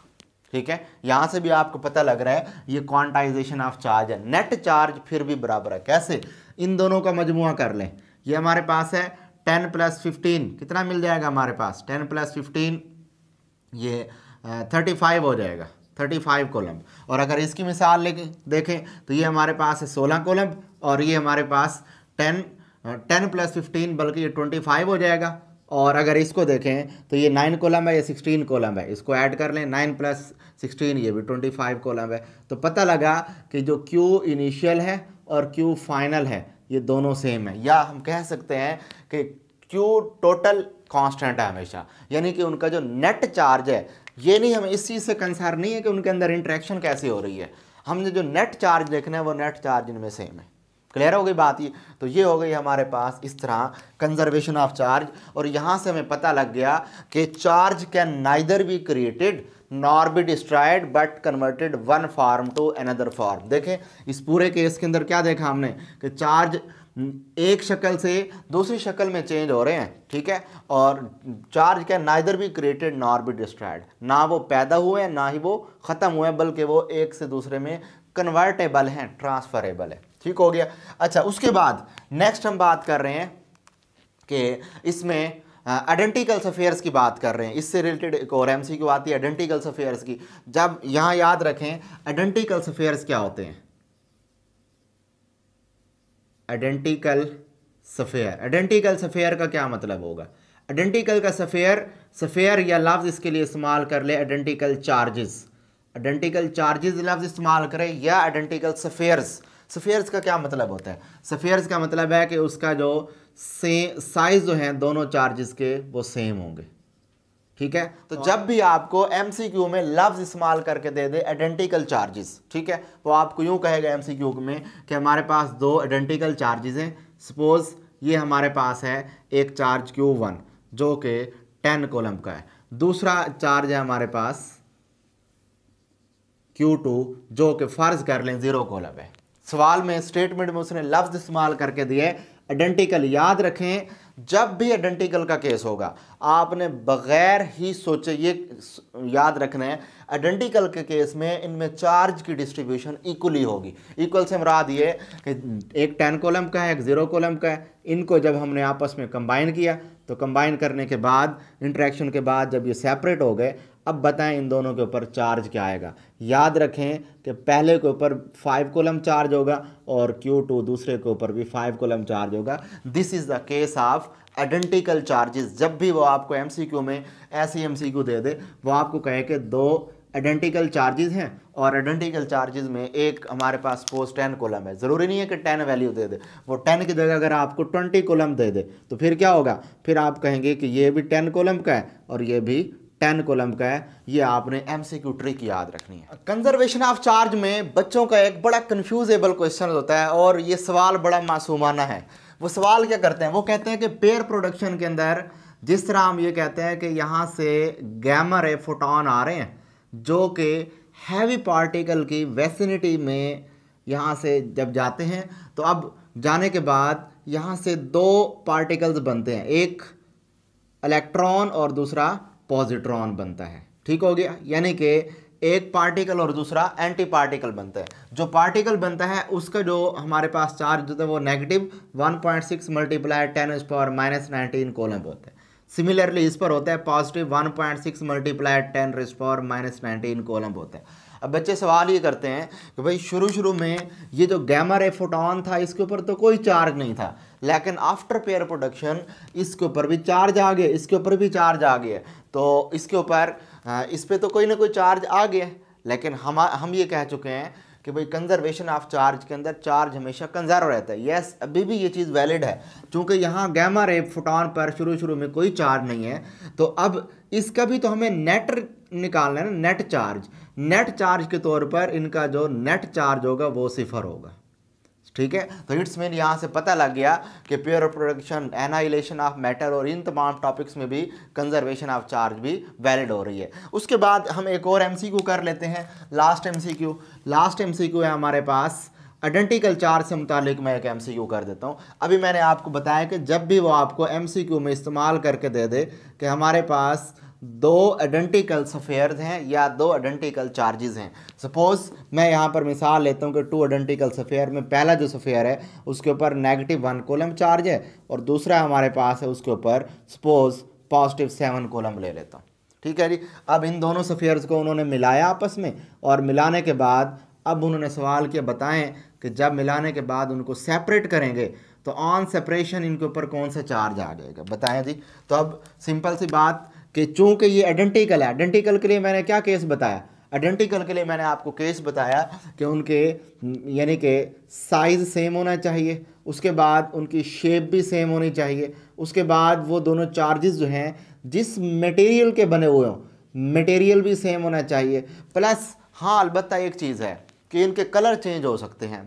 ठीक है यहाँ से भी आपको पता लग रहा है ये क्वांटाइजेशन ऑफ चार्ज है नेट चार्ज फिर भी बराबर है कैसे इन दोनों का मजमुआ कर लें ये हमारे पास है टेन प्लस फिफ्टीन कितना मिल जाएगा हमारे पास टेन प्लस फिफ्टीन ये थर्टी फाइव हो जाएगा थर्टी फाइव कोलम्ब और अगर इसकी मिसाल ले देखें तो ये हमारे पास है सोलह कोलम्ब और ये हमारे पास टेन टेन प्लस फिफ्टीन बल्कि ये ट्वेंटी फाइव हो जाएगा और अगर इसको देखें तो ये नाइन कोलम है ये सिक्सटीन कोलम है इसको ऐड कर लें नाइन प्लस सिक्सटीन ये भी ट्वेंटी फाइव कोलम है तो पता लगा कि जो क्यू इनिशियल है और क्यू फाइनल है ये दोनों सेम है या हम कह सकते हैं कि क्यू टोटल कांस्टेंट है हमेशा यानी कि उनका जो नेट चार्ज है ये नहीं हमें इस चीज़ से कंसर्न नहीं है कि उनके अंदर इंट्रैक्शन कैसे हो रही है हमने जो नेट चार्ज देखना है वो नेट चार्ज इनमें सेम है क्लियर हो गई बात ये तो ये हो गई हमारे पास इस तरह कंजर्वेशन ऑफ चार्ज और यहाँ से हमें पता लग गया कि charge can neither be created nor be destroyed but converted one form to another form देखें इस पूरे केस के अंदर क्या देखा हमने कि चार्ज एक शक्ल से दूसरी शक्ल में चेंज हो रहे हैं ठीक है और चार्ज क्या नाइदर भी क्रिएटेड नॉर भी डिस्ट्रॉयड ना वो पैदा हुए हैं ना ही वो ख़त्म हुए हैं बल्कि वो एक से दूसरे में कन्वर्टेबल हैं ट्रांसफरेबल है ठीक हो गया अच्छा उसके बाद नेक्स्ट हम बात कर रहे हैं कि इसमें आइडेंटिकल अफेयर्स की बात कर रहे हैं इससे रिलेटेड एक और एम सी की बात है आइडेंटिकल अफेयर्स की जब यहाँ याद रखें आइडेंटिकल अफेयर्स क्या होते हैं आइडेंटिकल सफ़ेयर आइडेंटिकल सफ़ेयर का क्या मतलब होगा आइडेंटिकल का सफ़ेयर सफ़ेयर या लफ्ज़ इसके लिए इस्तेमाल कर ले आइडेंटिकल चार्जेस आइडेंटिकल चार्जेस लफ्ज़ इस्तेमाल करें या आइडेंटिकल सफ़ेयर्स सफ़ेयर्स का क्या मतलब होता है सफ़ेयर्स का मतलब है कि उसका जो से साइज़ जो है दोनों चार्जेस के वो सेम होंगे ठीक है तो, तो जब भी आपको एमसीक्यू में लफ्ज इस्तेमाल करके दे दे आइडेंटिकल चार्जेस ठीक है तो आपको यूँ कहेगा एमसीक्यू में कि हमारे पास दो आइडेंटिकल चार्जेस हैं सपोज ये हमारे पास है एक चार्ज क्यू वन जो कि टेन कोलम का है दूसरा चार्ज है हमारे पास क्यू टू जो कि फ़र्ज़ कर लें ज़ीरो कोलम है सवाल में स्टेटमेंट में उसने लफ्ज़ इस्तेमाल करके दिए आइडेंटिकल याद रखें जब भी आइडेंटिकल का केस होगा आपने बगैर ही सोचे ये याद रखना है आइडेंटिकल के केस में इनमें चार्ज की डिस्ट्रीब्यूशन इक्वली होगी इक्वल से मुराद ये कि एक टेन कॉलम का है एक ज़ीरो कॉलम का है इनको जब हमने आपस में कंबाइन किया तो कंबाइन करने के बाद इंट्रैक्शन के बाद जब ये सेपरेट हो गए अब बताएं इन दोनों के ऊपर चार्ज क्या आएगा याद रखें कि पहले के ऊपर फाइव कोलम चार्ज होगा और क्यू टू दूसरे के ऊपर भी फाइव कोलम चार्ज होगा this is the case of identical charges जब भी वो आपको एमसीक्यू में ऐसी एमसीक्यू दे दे वो आपको कहे कि दो आइडेंटिकल चार्जेस हैं और आइडेंटिकल चार्जेस में एक हमारे पास पोस्ट टेन कोलम है ज़रूरी नहीं है कि टेन वैल्यू दे दे वो टेन की जगह अगर आपको ट्वेंटी कोलम दे दे तो फिर क्या होगा फिर आप कहेंगे कि ये भी टेन कोलम का है और ये भी टेन कोलम का है ये आपने एम सी क्यू ट्रिक याद रखनी है कंजर्वेशन ऑफ चार्ज में बच्चों का एक बड़ा कन्फ्यूजेबल क्वेश्चन होता है और ये सवाल बड़ा मासूमाना है वो सवाल क्या करते हैं वो कहते हैं कि पेयर प्रोडक्शन के अंदर जिस तरह हम ये कहते हैं कि यहाँ से गैमर रे फोटोन आ रहे हैं जो कि हैवी पार्टिकल की वेसिनिटी में यहाँ से जब जाते हैं तो अब जाने के बाद यहाँ से दो पार्टिकल्स बनते हैं एक इलेक्ट्रॉन और दूसरा पॉजिट्रॉन बनता है ठीक हो गया यानी कि एक पार्टिकल और दूसरा एंटी पार्टिकल बनता है जो पार्टिकल बनता है उसका जो हमारे पास चार्ज होता है वो negative 1.6 point six multiply ten S power minus nineteen coulomb होता है सिमिलरली इस पर होता है positive 1.6 point six multiply ten raise power minus nineteen coulomb होता है अब बच्चे सवाल ये करते हैं कि भाई शुरू शुरू में ये जो गैमर ए फोटॉन था इसके ऊपर तो कोई चार्ज नहीं था लेकिन आफ्टर पेयर प्रोडक्शन इसके ऊपर भी चार्ज आ गया इसके ऊपर भी चार्ज आ गया तो इसके ऊपर इस पर तो कोई ना कोई चार्ज आ गया लेकिन हम हम ये कह चुके हैं कि भाई कंजर्वेशन ऑफ चार्ज के अंदर चार्ज हमेशा कंजर्व रहता है यस अभी भी ये चीज़ वैलिड है क्योंकि यहाँ गैमा रे फोटोन पर शुरू शुरू में कोई चार्ज नहीं है तो अब इसका भी तो हमें नेट निकालना है ना नेट चार्ज नेट चार्ज के तौर पर इनका जो नेट चार्ज होगा वो सिफर होगा ठीक है तो इट्स मीन यहाँ से पता लग गया कि pure production annihilation of matter और इन तमाम टॉपिक्स में भी कंजर्वेशन ऑफ चार्ज भी वैलिड हो रही है उसके बाद हम एक और एम कर लेते हैं लास्ट एम लास्ट एम है हमारे पास आइडेंटिकल चार्ज से मुतालिक मैं एक एम कर देता हूँ अभी मैंने आपको बताया कि जब भी वो आपको एम में इस्तेमाल करके दे दे कि हमारे पास दो आइडेंटिकल सफेयर्स हैं या दो आइडेंटिकल चार्जेस हैं सपोज मैं यहाँ पर मिसाल लेता हूँ कि टू आइडेंटिकल सफेयर में पहला जो सफेयर है उसके ऊपर नेगेटिव वन कोलम चार्ज है और दूसरा हमारे पास है उसके ऊपर सपोज पॉजिटिव सेवन कोलम ले लेता हूँ ठीक है जी अब इन दोनों सफेयर्स को उन्होंने मिलाया आपस में और मिलाने के बाद अब उन्होंने सवाल किया बताएं कि जब मिलाने के बाद उनको सेपरेट करेंगे तो ऑन सेपरेशन इनके ऊपर कौन सा चार्ज आ जाएगा बताएं जी तो अब सिंपल सी बात कि चूंकि ये आइडेंटिकल है आइडेंटिकल के लिए मैंने क्या केस बताया आइडेंटिकल के लिए मैंने आपको केस बताया कि उनके यानी कि साइज़ सेम होना चाहिए उसके बाद उनकी शेप भी सेम होनी चाहिए उसके बाद वो दोनों चार्जेस जो हैं जिस मटेरियल के बने हुए हों मटेरियल भी सेम होना चाहिए प्लस हाँ अलबत्त एक चीज़ है कि इनके कलर चेंज हो सकते हैं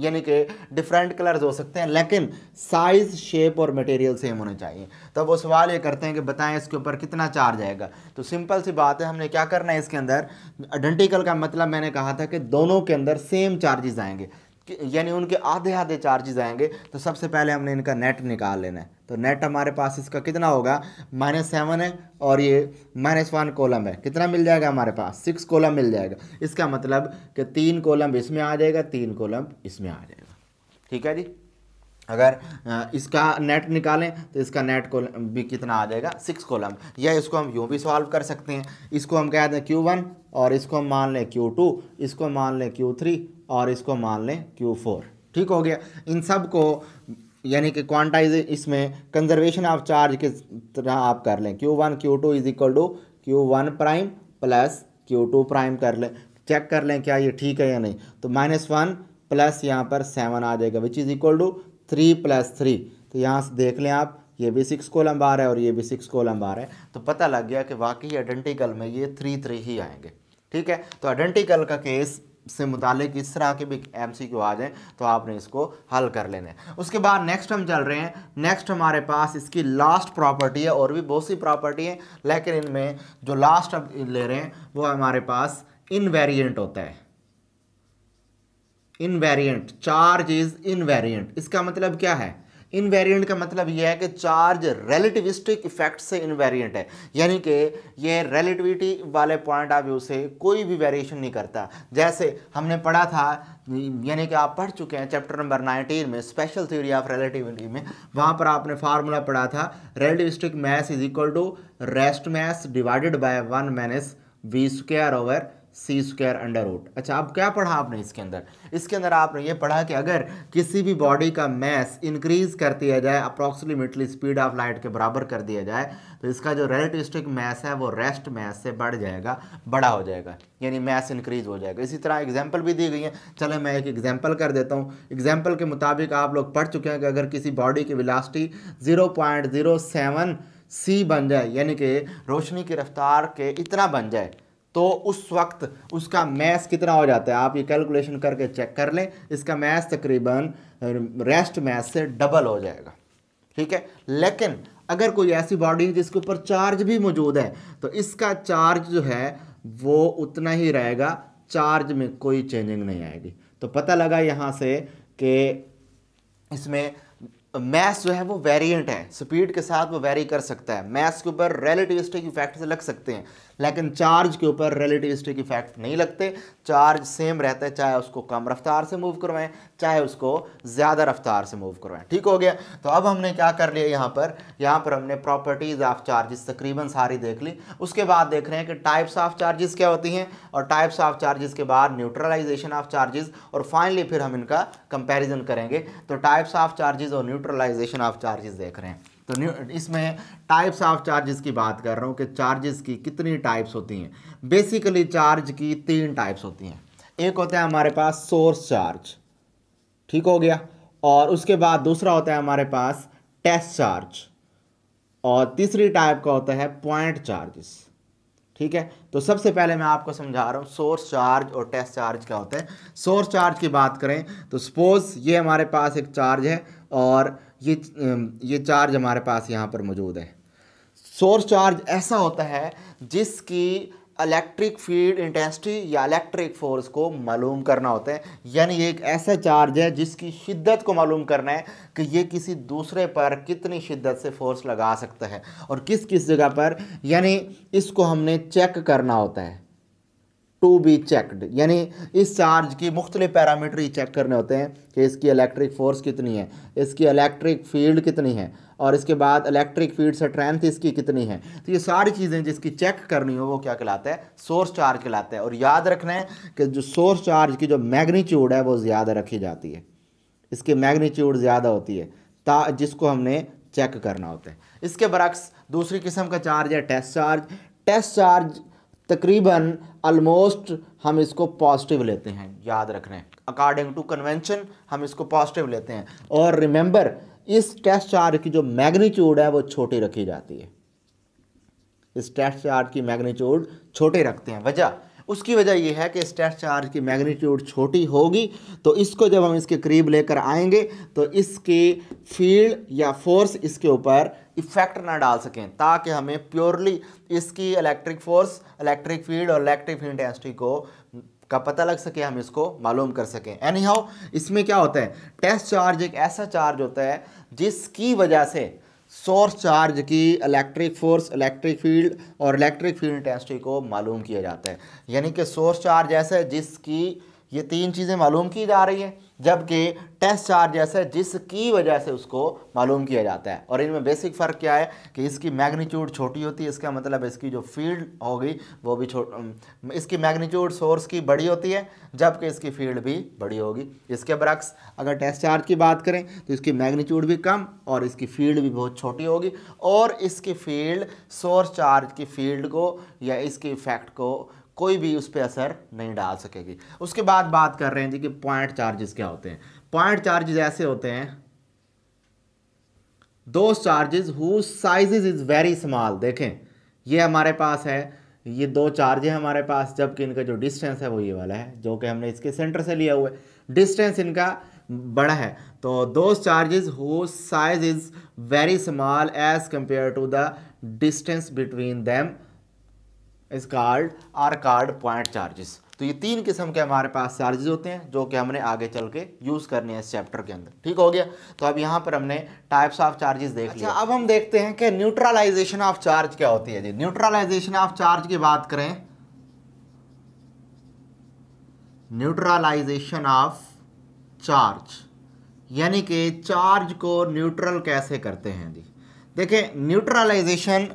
यानी कि डिफरेंट कलर्स हो सकते हैं लेकिन साइज़ शेप और मटेरियल सेम होने चाहिए तब तो वो सवाल ये करते हैं कि बताएं इसके ऊपर कितना चार्ज आएगा तो सिंपल सी बात है हमने क्या करना है इसके अंदर आइडेंटिकल का मतलब मैंने कहा था कि दोनों के अंदर सेम चार्जेस आएंगे यानी उनके आधे आधे चार्जेस आएंगे तो सबसे पहले हमने इनका नेट निकाल लेना है तो नेट हमारे पास इसका कितना होगा माइनस सेवन है और ये माइनस वन कॉलम है कितना मिल जाएगा हमारे पास सिक्स कॉलम मिल जाएगा इसका मतलब कि तीन कॉलम इसमें आ जाएगा तीन कॉलम इसमें आ जाएगा ठीक है जी अगर इसका नेट निकालें तो इसका नेट कॉलम भी कितना आ जाएगा सिक्स कॉलम या इसको हम यूँ भी सॉल्व कर सकते हैं इसको हम कह दें क्यू वन और इसको हम मान लें क्यू टू इसको मान लें क्यू थ्री और इसको मान लें क्यू फोर ठीक हो गया इन सब को यानी कि क्वांटाइज इसमें कंजर्वेशन ऑफ चार्ज के तरह आप कर लें Q one Q two is equal to Q one prime plus Q two prime कर लें चेक कर लें क्या ये ठीक है या नहीं तो माइनस वन प्लस यहाँ पर सेवन आ जाएगा which is equal to three plus three तो यहाँ से देख लें आप ये भी सिक्स कोलम बार है और ये भी सिक्स कोलम बार है तो पता लग गया कि वाकई आइडेंटिकल में ये थ्री थ्री ही आएंगे ठीक है तो आइडेंटिकल का केस से मुतालिक इस तरह के भी एम सी क्यू आ जाएँ तो आपने इसको हल कर लेना है उसके बाद नेक्स्ट हम चल रहे हैं नेक्स्ट हमारे पास इसकी लास्ट प्रॉपर्टी है और भी बहुत सी प्रॉपर्टी है लेकिन इनमें जो लास्ट अब ले रहे हैं वो हमारे पास इनवेरियंट होता है इनवेरियंट चार्ज इज इनवेरियंट इसका मतलब क्या है इनवेरियंट का मतलब यह है कि चार्ज रिलेटिविस्टिक इफेक्ट से इनवेरियंट है यानी कि यह रिलेटिविटी वाले पॉइंट ऑफ व्यू से कोई भी वेरिएशन नहीं करता जैसे हमने पढ़ा था यानी कि आप पढ़ चुके हैं चैप्टर नंबर 19 में स्पेशल थ्योरी ऑफ रिलेटिविटी में वहाँ पर आपने फार्मूला पढ़ा था relativistic mass is equal to rest mass divided by one minus V square over C square under root अच्छा अब क्या पढ़ा आपने इसके अंदर इसके अंदर आपने ये पढ़ा कि अगर किसी भी बॉडी का मैस इंक्रीज कर दिया जाए अप्रॉक्सीमेटली स्पीड ऑफ लाइट के बराबर कर दिया जाए तो इसका जो रेलेटिस्टिक मैस है वो रेस्ट मैस से बढ़ जाएगा बड़ा हो जाएगा यानी मैस इंक्रीज हो जाएगा इसी तरह एग्जाम्पल भी दी गई है चले मैं एक एग्जाम्पल कर देता हूँ एग्जाम्पल के मुताबिक आप लोग पढ़ चुके हैं कि अगर किसी बॉडी की विलासिटी ज़ीरो सी बन जाए यानी कि रोशनी की रफ्तार के इतना बन जाए तो उस वक्त उसका मैथ कितना हो जाता है आप ये कैलकुलेशन करके चेक कर लें इसका मैथ तकरीबन रेस्ट मैथ से डबल हो जाएगा ठीक है लेकिन अगर कोई ऐसी बॉडी है जिसके ऊपर चार्ज भी मौजूद है तो इसका चार्ज जो है वो उतना ही रहेगा चार्ज में कोई चेंजिंग नहीं आएगी तो पता लगा यहाँ से कि इसमें मैथ जो है वो वेरिएंट है स्पीड के साथ वो वेरी कर सकता है मैथ्स के ऊपर रिलेटिविस्टिक इफेक्ट्स लग सकते हैं लेकिन चार्ज के ऊपर रिलेटिविस्टिक इफेक्ट नहीं लगते चार्ज सेम रहते है चाहे उसको कम रफ्तार से मूव करवाएं चाहे उसको ज़्यादा रफ्तार से मूव करवाएं ठीक हो गया तो अब हमने क्या कर लिया यहाँ पर यहाँ पर हमने प्रॉपर्टीज़ ऑफ चार्जेस तकरीबन सारी देख ली उसके बाद देख रहे हैं कि टाइप्स ऑफ चार्जेस क्या होती हैं और टाइप्स ऑफ चार्जेस के बाद न्यूट्रलाइजेशन ऑफ चार्जेस और फाइनली फिर हम इनका कंपेरिजन करेंगे तो टाइप्स ऑफ चार्जेस और न्यूट्रलाइजेशन ऑफ चार्जेस देख रहे हैं तो इसमें टाइप्स ऑफ चार्जेस की बात कर रहा हूँ कि चार्जेस की कितनी टाइप्स होती हैं बेसिकली चार्ज की तीन टाइप्स होती हैं एक होता है हमारे पास सोर्स चार्ज ठीक हो गया और उसके बाद दूसरा होता है हमारे पास टेस्ट चार्ज और तीसरी टाइप का होता है पॉइंट चार्जेस ठीक है तो सबसे पहले मैं आपको समझा रहा हूँ सोर्स चार्ज और टेस्ट चार्ज क्या होता है सोर्स चार्ज की बात करें तो सपोज़ ये हमारे पास एक चार्ज है और ये ये चार्ज हमारे पास यहाँ पर मौजूद है सोर्स चार्ज ऐसा होता है जिसकी इलेक्ट्रिक फील्ड इंटेंसिटी या इलेक्ट्रिक फोर्स को मालूम करना होता है यानी एक ऐसा चार्ज है जिसकी शिद्दत को मालूम करना है कि ये किसी दूसरे पर कितनी शिद्दत से फोर्स लगा सकता है और किस किस जगह पर यानी इसको हमने चेक करना होता है टू बी चेकड यानी इस चार्ज की मुख्तलि पैरामीटर ही चेक करने होते हैं कि इसकी इलेक्ट्रिक फोर्स कितनी है इसकी इलेक्ट्रिक फील्ड कितनी है और इसके बाद इलेक्ट्रिक फील्ड स्ट्रेंथ इसकी कितनी है तो ये सारी चीज़ें जिसकी चेक करनी हो वो क्या कहलाता है सोर्स चार्ज कहलाता है और याद रखना है कि जो सोर्स चार्ज की जो मैग्नीट्यूड है वो ज़्यादा रखी जाती है इसकी मैग्नीट्यूड ज़्यादा होती है ता जिसको हमने चेक करना होता है इसके बरक्स दूसरी किस्म का चार्ज है टेस्ट चार्ज टेस्ट चार्ज तकरीबन ऑलमोस्ट हम इसको पॉजिटिव लेते हैं याद रख रहे हैं अकॉर्डिंग टू कन्वेंशन हम इसको पॉजिटिव लेते हैं और रिमेंबर इस टेस्ट चार्ज की जो मैग्नीट्यूड है वो छोटी रखी जाती है इस टेस्ट चार्ज की मैग्नीट्यूड छोटे रखते हैं वजह उसकी वजह यह है कि स्टेट चार्ज की मैग्नीट्यूड छोटी होगी तो इसको जब हम इसके करीब लेकर आएंगे तो इसके फील्ड या फोर्स इसके ऊपर इफ़ेक्ट ना डाल सकें ताकि हमें प्योरली इसकी इलेक्ट्रिक फोर्स इलेक्ट्रिक फील्ड और इलेक्ट्रिक इंटेंसिटी को का पता लग सके हम इसको मालूम कर सकें एनी हाउ इसमें क्या होता है टेस्ट चार्ज एक ऐसा चार्ज होता है जिसकी वजह से सोर्स चार्ज की इलेक्ट्रिक फोर्स इलेक्ट्रिक फील्ड और इलेक्ट्रिक फील्ड इंटेंसिटी को मालूम किया जाता है यानी कि सोर्स चार्ज ऐसा है जिसकी ये तीन चीज़ें मालूम की जा रही हैं जबकि टेस्ट चार्ज है जिसकी वजह से उसको मालूम किया जाता है और इनमें बेसिक फ़र्क क्या है कि इसकी मैग्नीट्यूड छोटी होती है इसका मतलब इसकी जो फील्ड होगी वो भी छोट इसकी मैग्नीट्यूड सोर्स की बड़ी होती है जबकि इसकी फील्ड भी बड़ी होगी इसके बरक्स अगर टेस्ट चार्ज की बात करें तो इसकी मैग्नीट्यूड भी कम और इसकी फील्ड भी बहुत छोटी होगी और इसकी फील्ड सोर्स चार्ज की फील्ड को या इसके इफेक्ट को कोई भी उस पर असर नहीं डाल सकेगी उसके बाद बात कर रहे हैं जी कि पॉइंट चार्जेस क्या होते हैं पॉइंट चार्जेस ऐसे होते हैं दो charges who sizes is very small देखें ये हमारे पास है ये दो चार्ज है हमारे पास जबकि इनका जो डिस्टेंस है वो ये वाला है जो कि हमने इसके सेंटर से लिया हुआ है डिस्टेंस इनका बड़ा है तो दो charges who size is very small as compare to the distance between them is called are called point charges तो ये तीन किस्म के हमारे पास चार्जेस होते हैं जो कि हमने आगे चल के यूज़ करने हैं इस चैप्टर के अंदर ठीक हो गया तो अब यहाँ पर हमने टाइप्स ऑफ चार्जेस देख अच्छा, लिया अब हम देखते हैं कि न्यूट्रलाइजेशन ऑफ चार्ज क्या होती है जी न्यूट्रलाइजेशन ऑफ चार्ज की बात करें न्यूट्रलाइजेशन ऑफ चार्ज यानी कि चार्ज को न्यूट्रल कैसे करते हैं जी देखें न्यूट्रलाइजेशन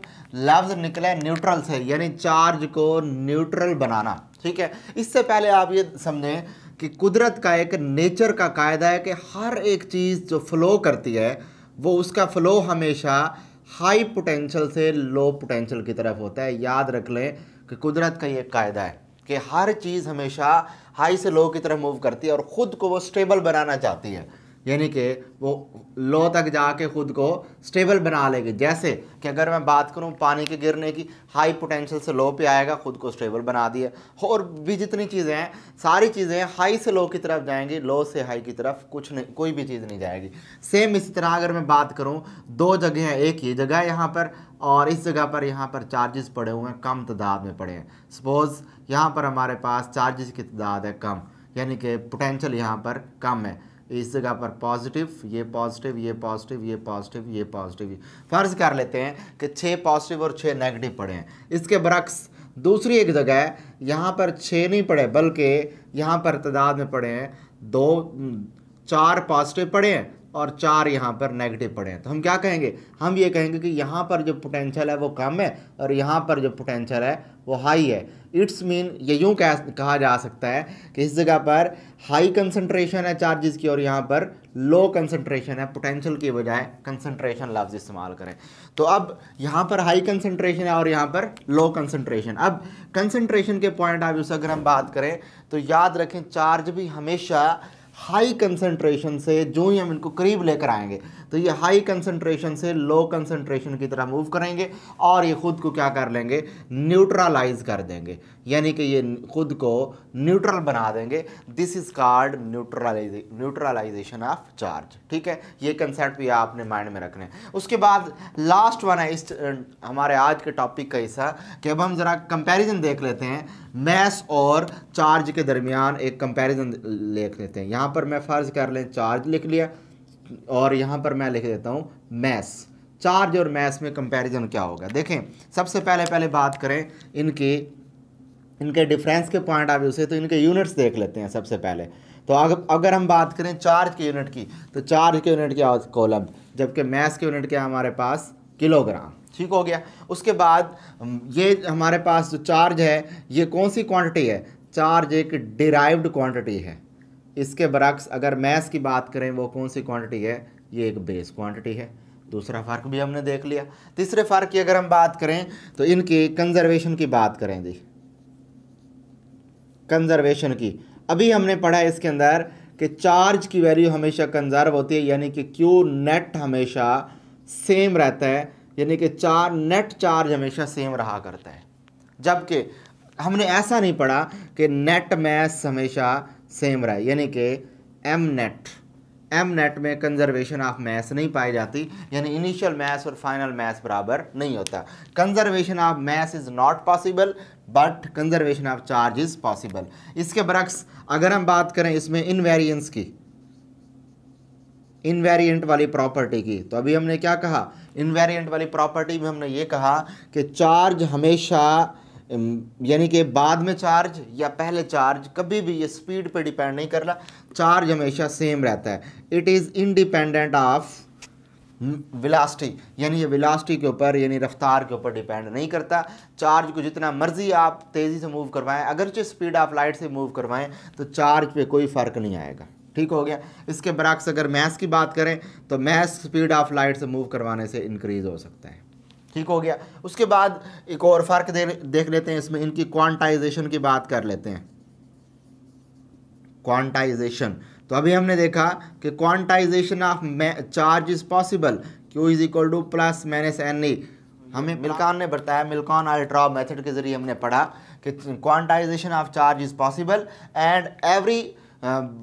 लफ्ज निकले न्यूट्रल से यानी चार्ज को न्यूट्रल बनाना ठीक है इससे पहले आप ये समझें कि कुदरत का एक नेचर का कायदा है कि हर एक चीज़ जो फ्लो करती है वो उसका फ्लो हमेशा हाई पोटेंशियल से लो पोटेंशियल की तरफ होता है याद रख लें कि कुदरत का ये कायदा है कि हर चीज़ हमेशा हाई से लो की तरफ मूव करती है और ख़ुद को वो स्टेबल बनाना चाहती है यानी कि वो लो तक जाके ख़ुद को स्टेबल बना लेगी जैसे कि अगर मैं बात करूँ पानी के गिरने की हाई पोटेंशियल से लो पे आएगा ख़ुद को स्टेबल बना दिया और भी जितनी चीज़ें हैं सारी चीज़ें हाई से लो की तरफ जाएंगी लो से हाई की तरफ कुछ नहीं कोई भी चीज़ नहीं जाएगी सेम इसी तरह अगर मैं बात करूँ दो जगह हैं एक ही जगह है यहाँ पर और इस जगह पर यहाँ पर चार्जेस पड़े हुए हैं कम तादाद में पड़े हैं सपोज़ यहाँ पर हमारे पास चार्जेस की तादाद है कम यानी कि पोटेंशियल यहाँ पर कम है इस जगह पर पॉजिटिव ये पॉजिटिव ये पॉजिटिव ये पॉजिटिव ये पॉजिटिव फर्ज कर लेते हैं कि छः पॉजिटिव और छः नेगेटिव पड़े हैं इसके बरक्स दूसरी एक जगह यहाँ पर छः नहीं पड़े बल्कि यहाँ पर तादाद में पड़े हैं दो चार पॉजिटिव पड़े हैं और चार यहाँ पर नेगेटिव पड़े हैं तो हम क्या कहेंगे हम ये कहेंगे कि यहाँ पर जो पोटेंशियल है वो कम है और यहाँ पर जो पोटेंशियल है वो हाई है इट्स मीन ये यूँ कह कहा जा सकता है कि इस जगह पर हाई कंसनट्रेशन है चार्जेस की और यहाँ पर लो कंसनट्रेशन है पोटेंशियल की बजाय कंसनट्रेशन लफ्ज़ इस्तेमाल करें तो अब यहाँ पर हाई कंसनट्रेशन है और यहाँ पर लो कंसनट्रेशन अब कंसनट्रेशन के पॉइंट ऑफ व्यू से अगर हम बात करें तो याद रखें चार्ज भी हमेशा हाई कंसंट्रेशन से जो ही हम इनको करीब लेकर आएंगे तो ये हाई कंसनट्रेशन से लो कंसनट्रेशन की तरह मूव करेंगे और ये ख़ुद को क्या कर लेंगे न्यूट्रलाइज कर देंगे यानी कि ये खुद को न्यूट्रल बना देंगे this is called neutralize neutralization of charge ठीक है ये कंसेप्ट भी आपने माइंड में रखने है उसके बाद लास्ट वन है इस अं, हमारे आज के टॉपिक का हिस्सा कि अब हम ज़रा कंपेरिज़न देख लेते हैं मैस और चार्ज के दरमियान एक कंपेरिज़न देख लेते हैं यहाँ पर मैं फ़र्ज़ कर लें चार्ज लिख लिया और यहाँ पर मैं लिख देता हूँ मैथ्स चार्ज और मैथ्स में कंपैरिजन क्या होगा देखें सबसे पहले पहले बात करें इनके इनके डिफरेंस के पॉइंट ऑफ व्यू से तो इनके यूनिट्स देख लेते हैं सबसे पहले तो अगर हम बात करें चार्ज के यूनिट की तो चार्ज के यूनिट क्या कॉलम जबकि मैथ्स के यूनिट क्या हमारे पास किलोग्राम ठीक हो गया उसके बाद ये हमारे पास जो चार्ज है ये कौन सी क्वांटिटी है चार्ज एक डिराइव्ड क्वांटिटी है इसके बरक्स अगर मैथ की बात करें वो कौन सी क्वांटिटी है ये एक बेस क्वांटिटी है दूसरा फ़र्क भी हमने देख लिया तीसरे फ़र्क की अगर हम बात करें तो इनकी कंजर्वेशन की बात करें जी कंजर्वेशन की अभी हमने पढ़ा इसके अंदर कि चार्ज की वैल्यू हमेशा कंजर्व होती है यानी कि क्यू नेट हमेशा सेम रहता है यानी कि चार नेट चार्ज हमेशा सेम रहा करता है जबकि हमने ऐसा नहीं पढ़ा कि नेट मैस हमेशा सेम रहा यानी कि एम नेट एम नेट में कंजर्वेशन ऑफ मैस नहीं पाई जाती यानी इनिशियल मैस और फाइनल मैस बराबर नहीं होता conservation of mass is not possible but conservation of charge is possible इसके बरक्स अगर हम बात करें इसमें इनवेरियंस की इनवेरियंट वाली प्रॉपर्टी की तो अभी हमने क्या कहा इनवेरियंट वाली प्रॉपर्टी में हमने ये कहा कि चार्ज हमेशा यानी कि बाद में चार्ज या पहले चार्ज कभी भी ये स्पीड पे डिपेंड नहीं कर रहा चार्ज हमेशा सेम रहता है it is independent of velocity यानी ये विलास्टी के ऊपर यानी रफ्तार के ऊपर डिपेंड नहीं करता चार्ज को जितना मर्जी आप तेज़ी से मूव करवाएं अगरचे स्पीड आप लाइट से मूव करवाएं तो चार्ज पे कोई फ़र्क नहीं आएगा ठीक हो गया इसके बरक्स अगर मैथ्स की बात करें तो मैथ स्पीड ऑफ लाइट से मूव करवाने से इंक्रीज़ हो सकता है ठीक हो गया उसके बाद एक और फ़र्क दे, देख लेते हैं इसमें इनकी क्वांटाइजेशन की बात कर लेते हैं क्वांटाइजेशन तो अभी हमने देखा कि quantization of charge is possible Q is equal to plus minus N E हमें मिल्कान ने बताया मिलकॉन अल्ट्रा मेथड के ज़रिए हमने पढ़ा कि quantization of charge is possible and every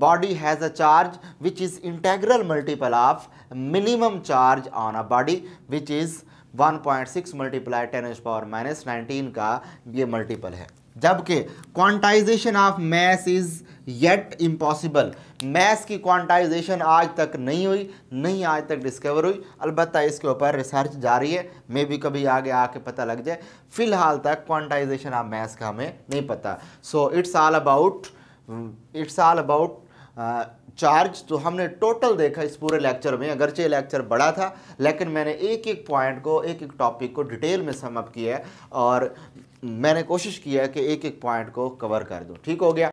body has a charge which is integral multiple of minimum charge on a body which is one point six multiply ten as power minus nineteen का ये multiple है जबकि quantization of mass is yet impossible mass की क्वांटाइजेशन आज तक नहीं हुई नहीं आज तक डिस्कवर हुई अलबत्त इसके ऊपर रिसर्च जारी है मे भी कभी आगे आके पता लग जाए फिलहाल तक क्वांटाइजेशन ऑफ मैथ्स का हमें नहीं पता so it's all about it's all about charge तो हमने टोटल देखा इस पूरे लेक्चर में अगरचे लेक्चर बड़ा था लेकिन मैंने एक एक पॉइंट को एक एक टॉपिक को डिटेल में समअप किया है और मैंने कोशिश किया है कि एक एक पॉइंट को कवर कर दो ठीक हो गया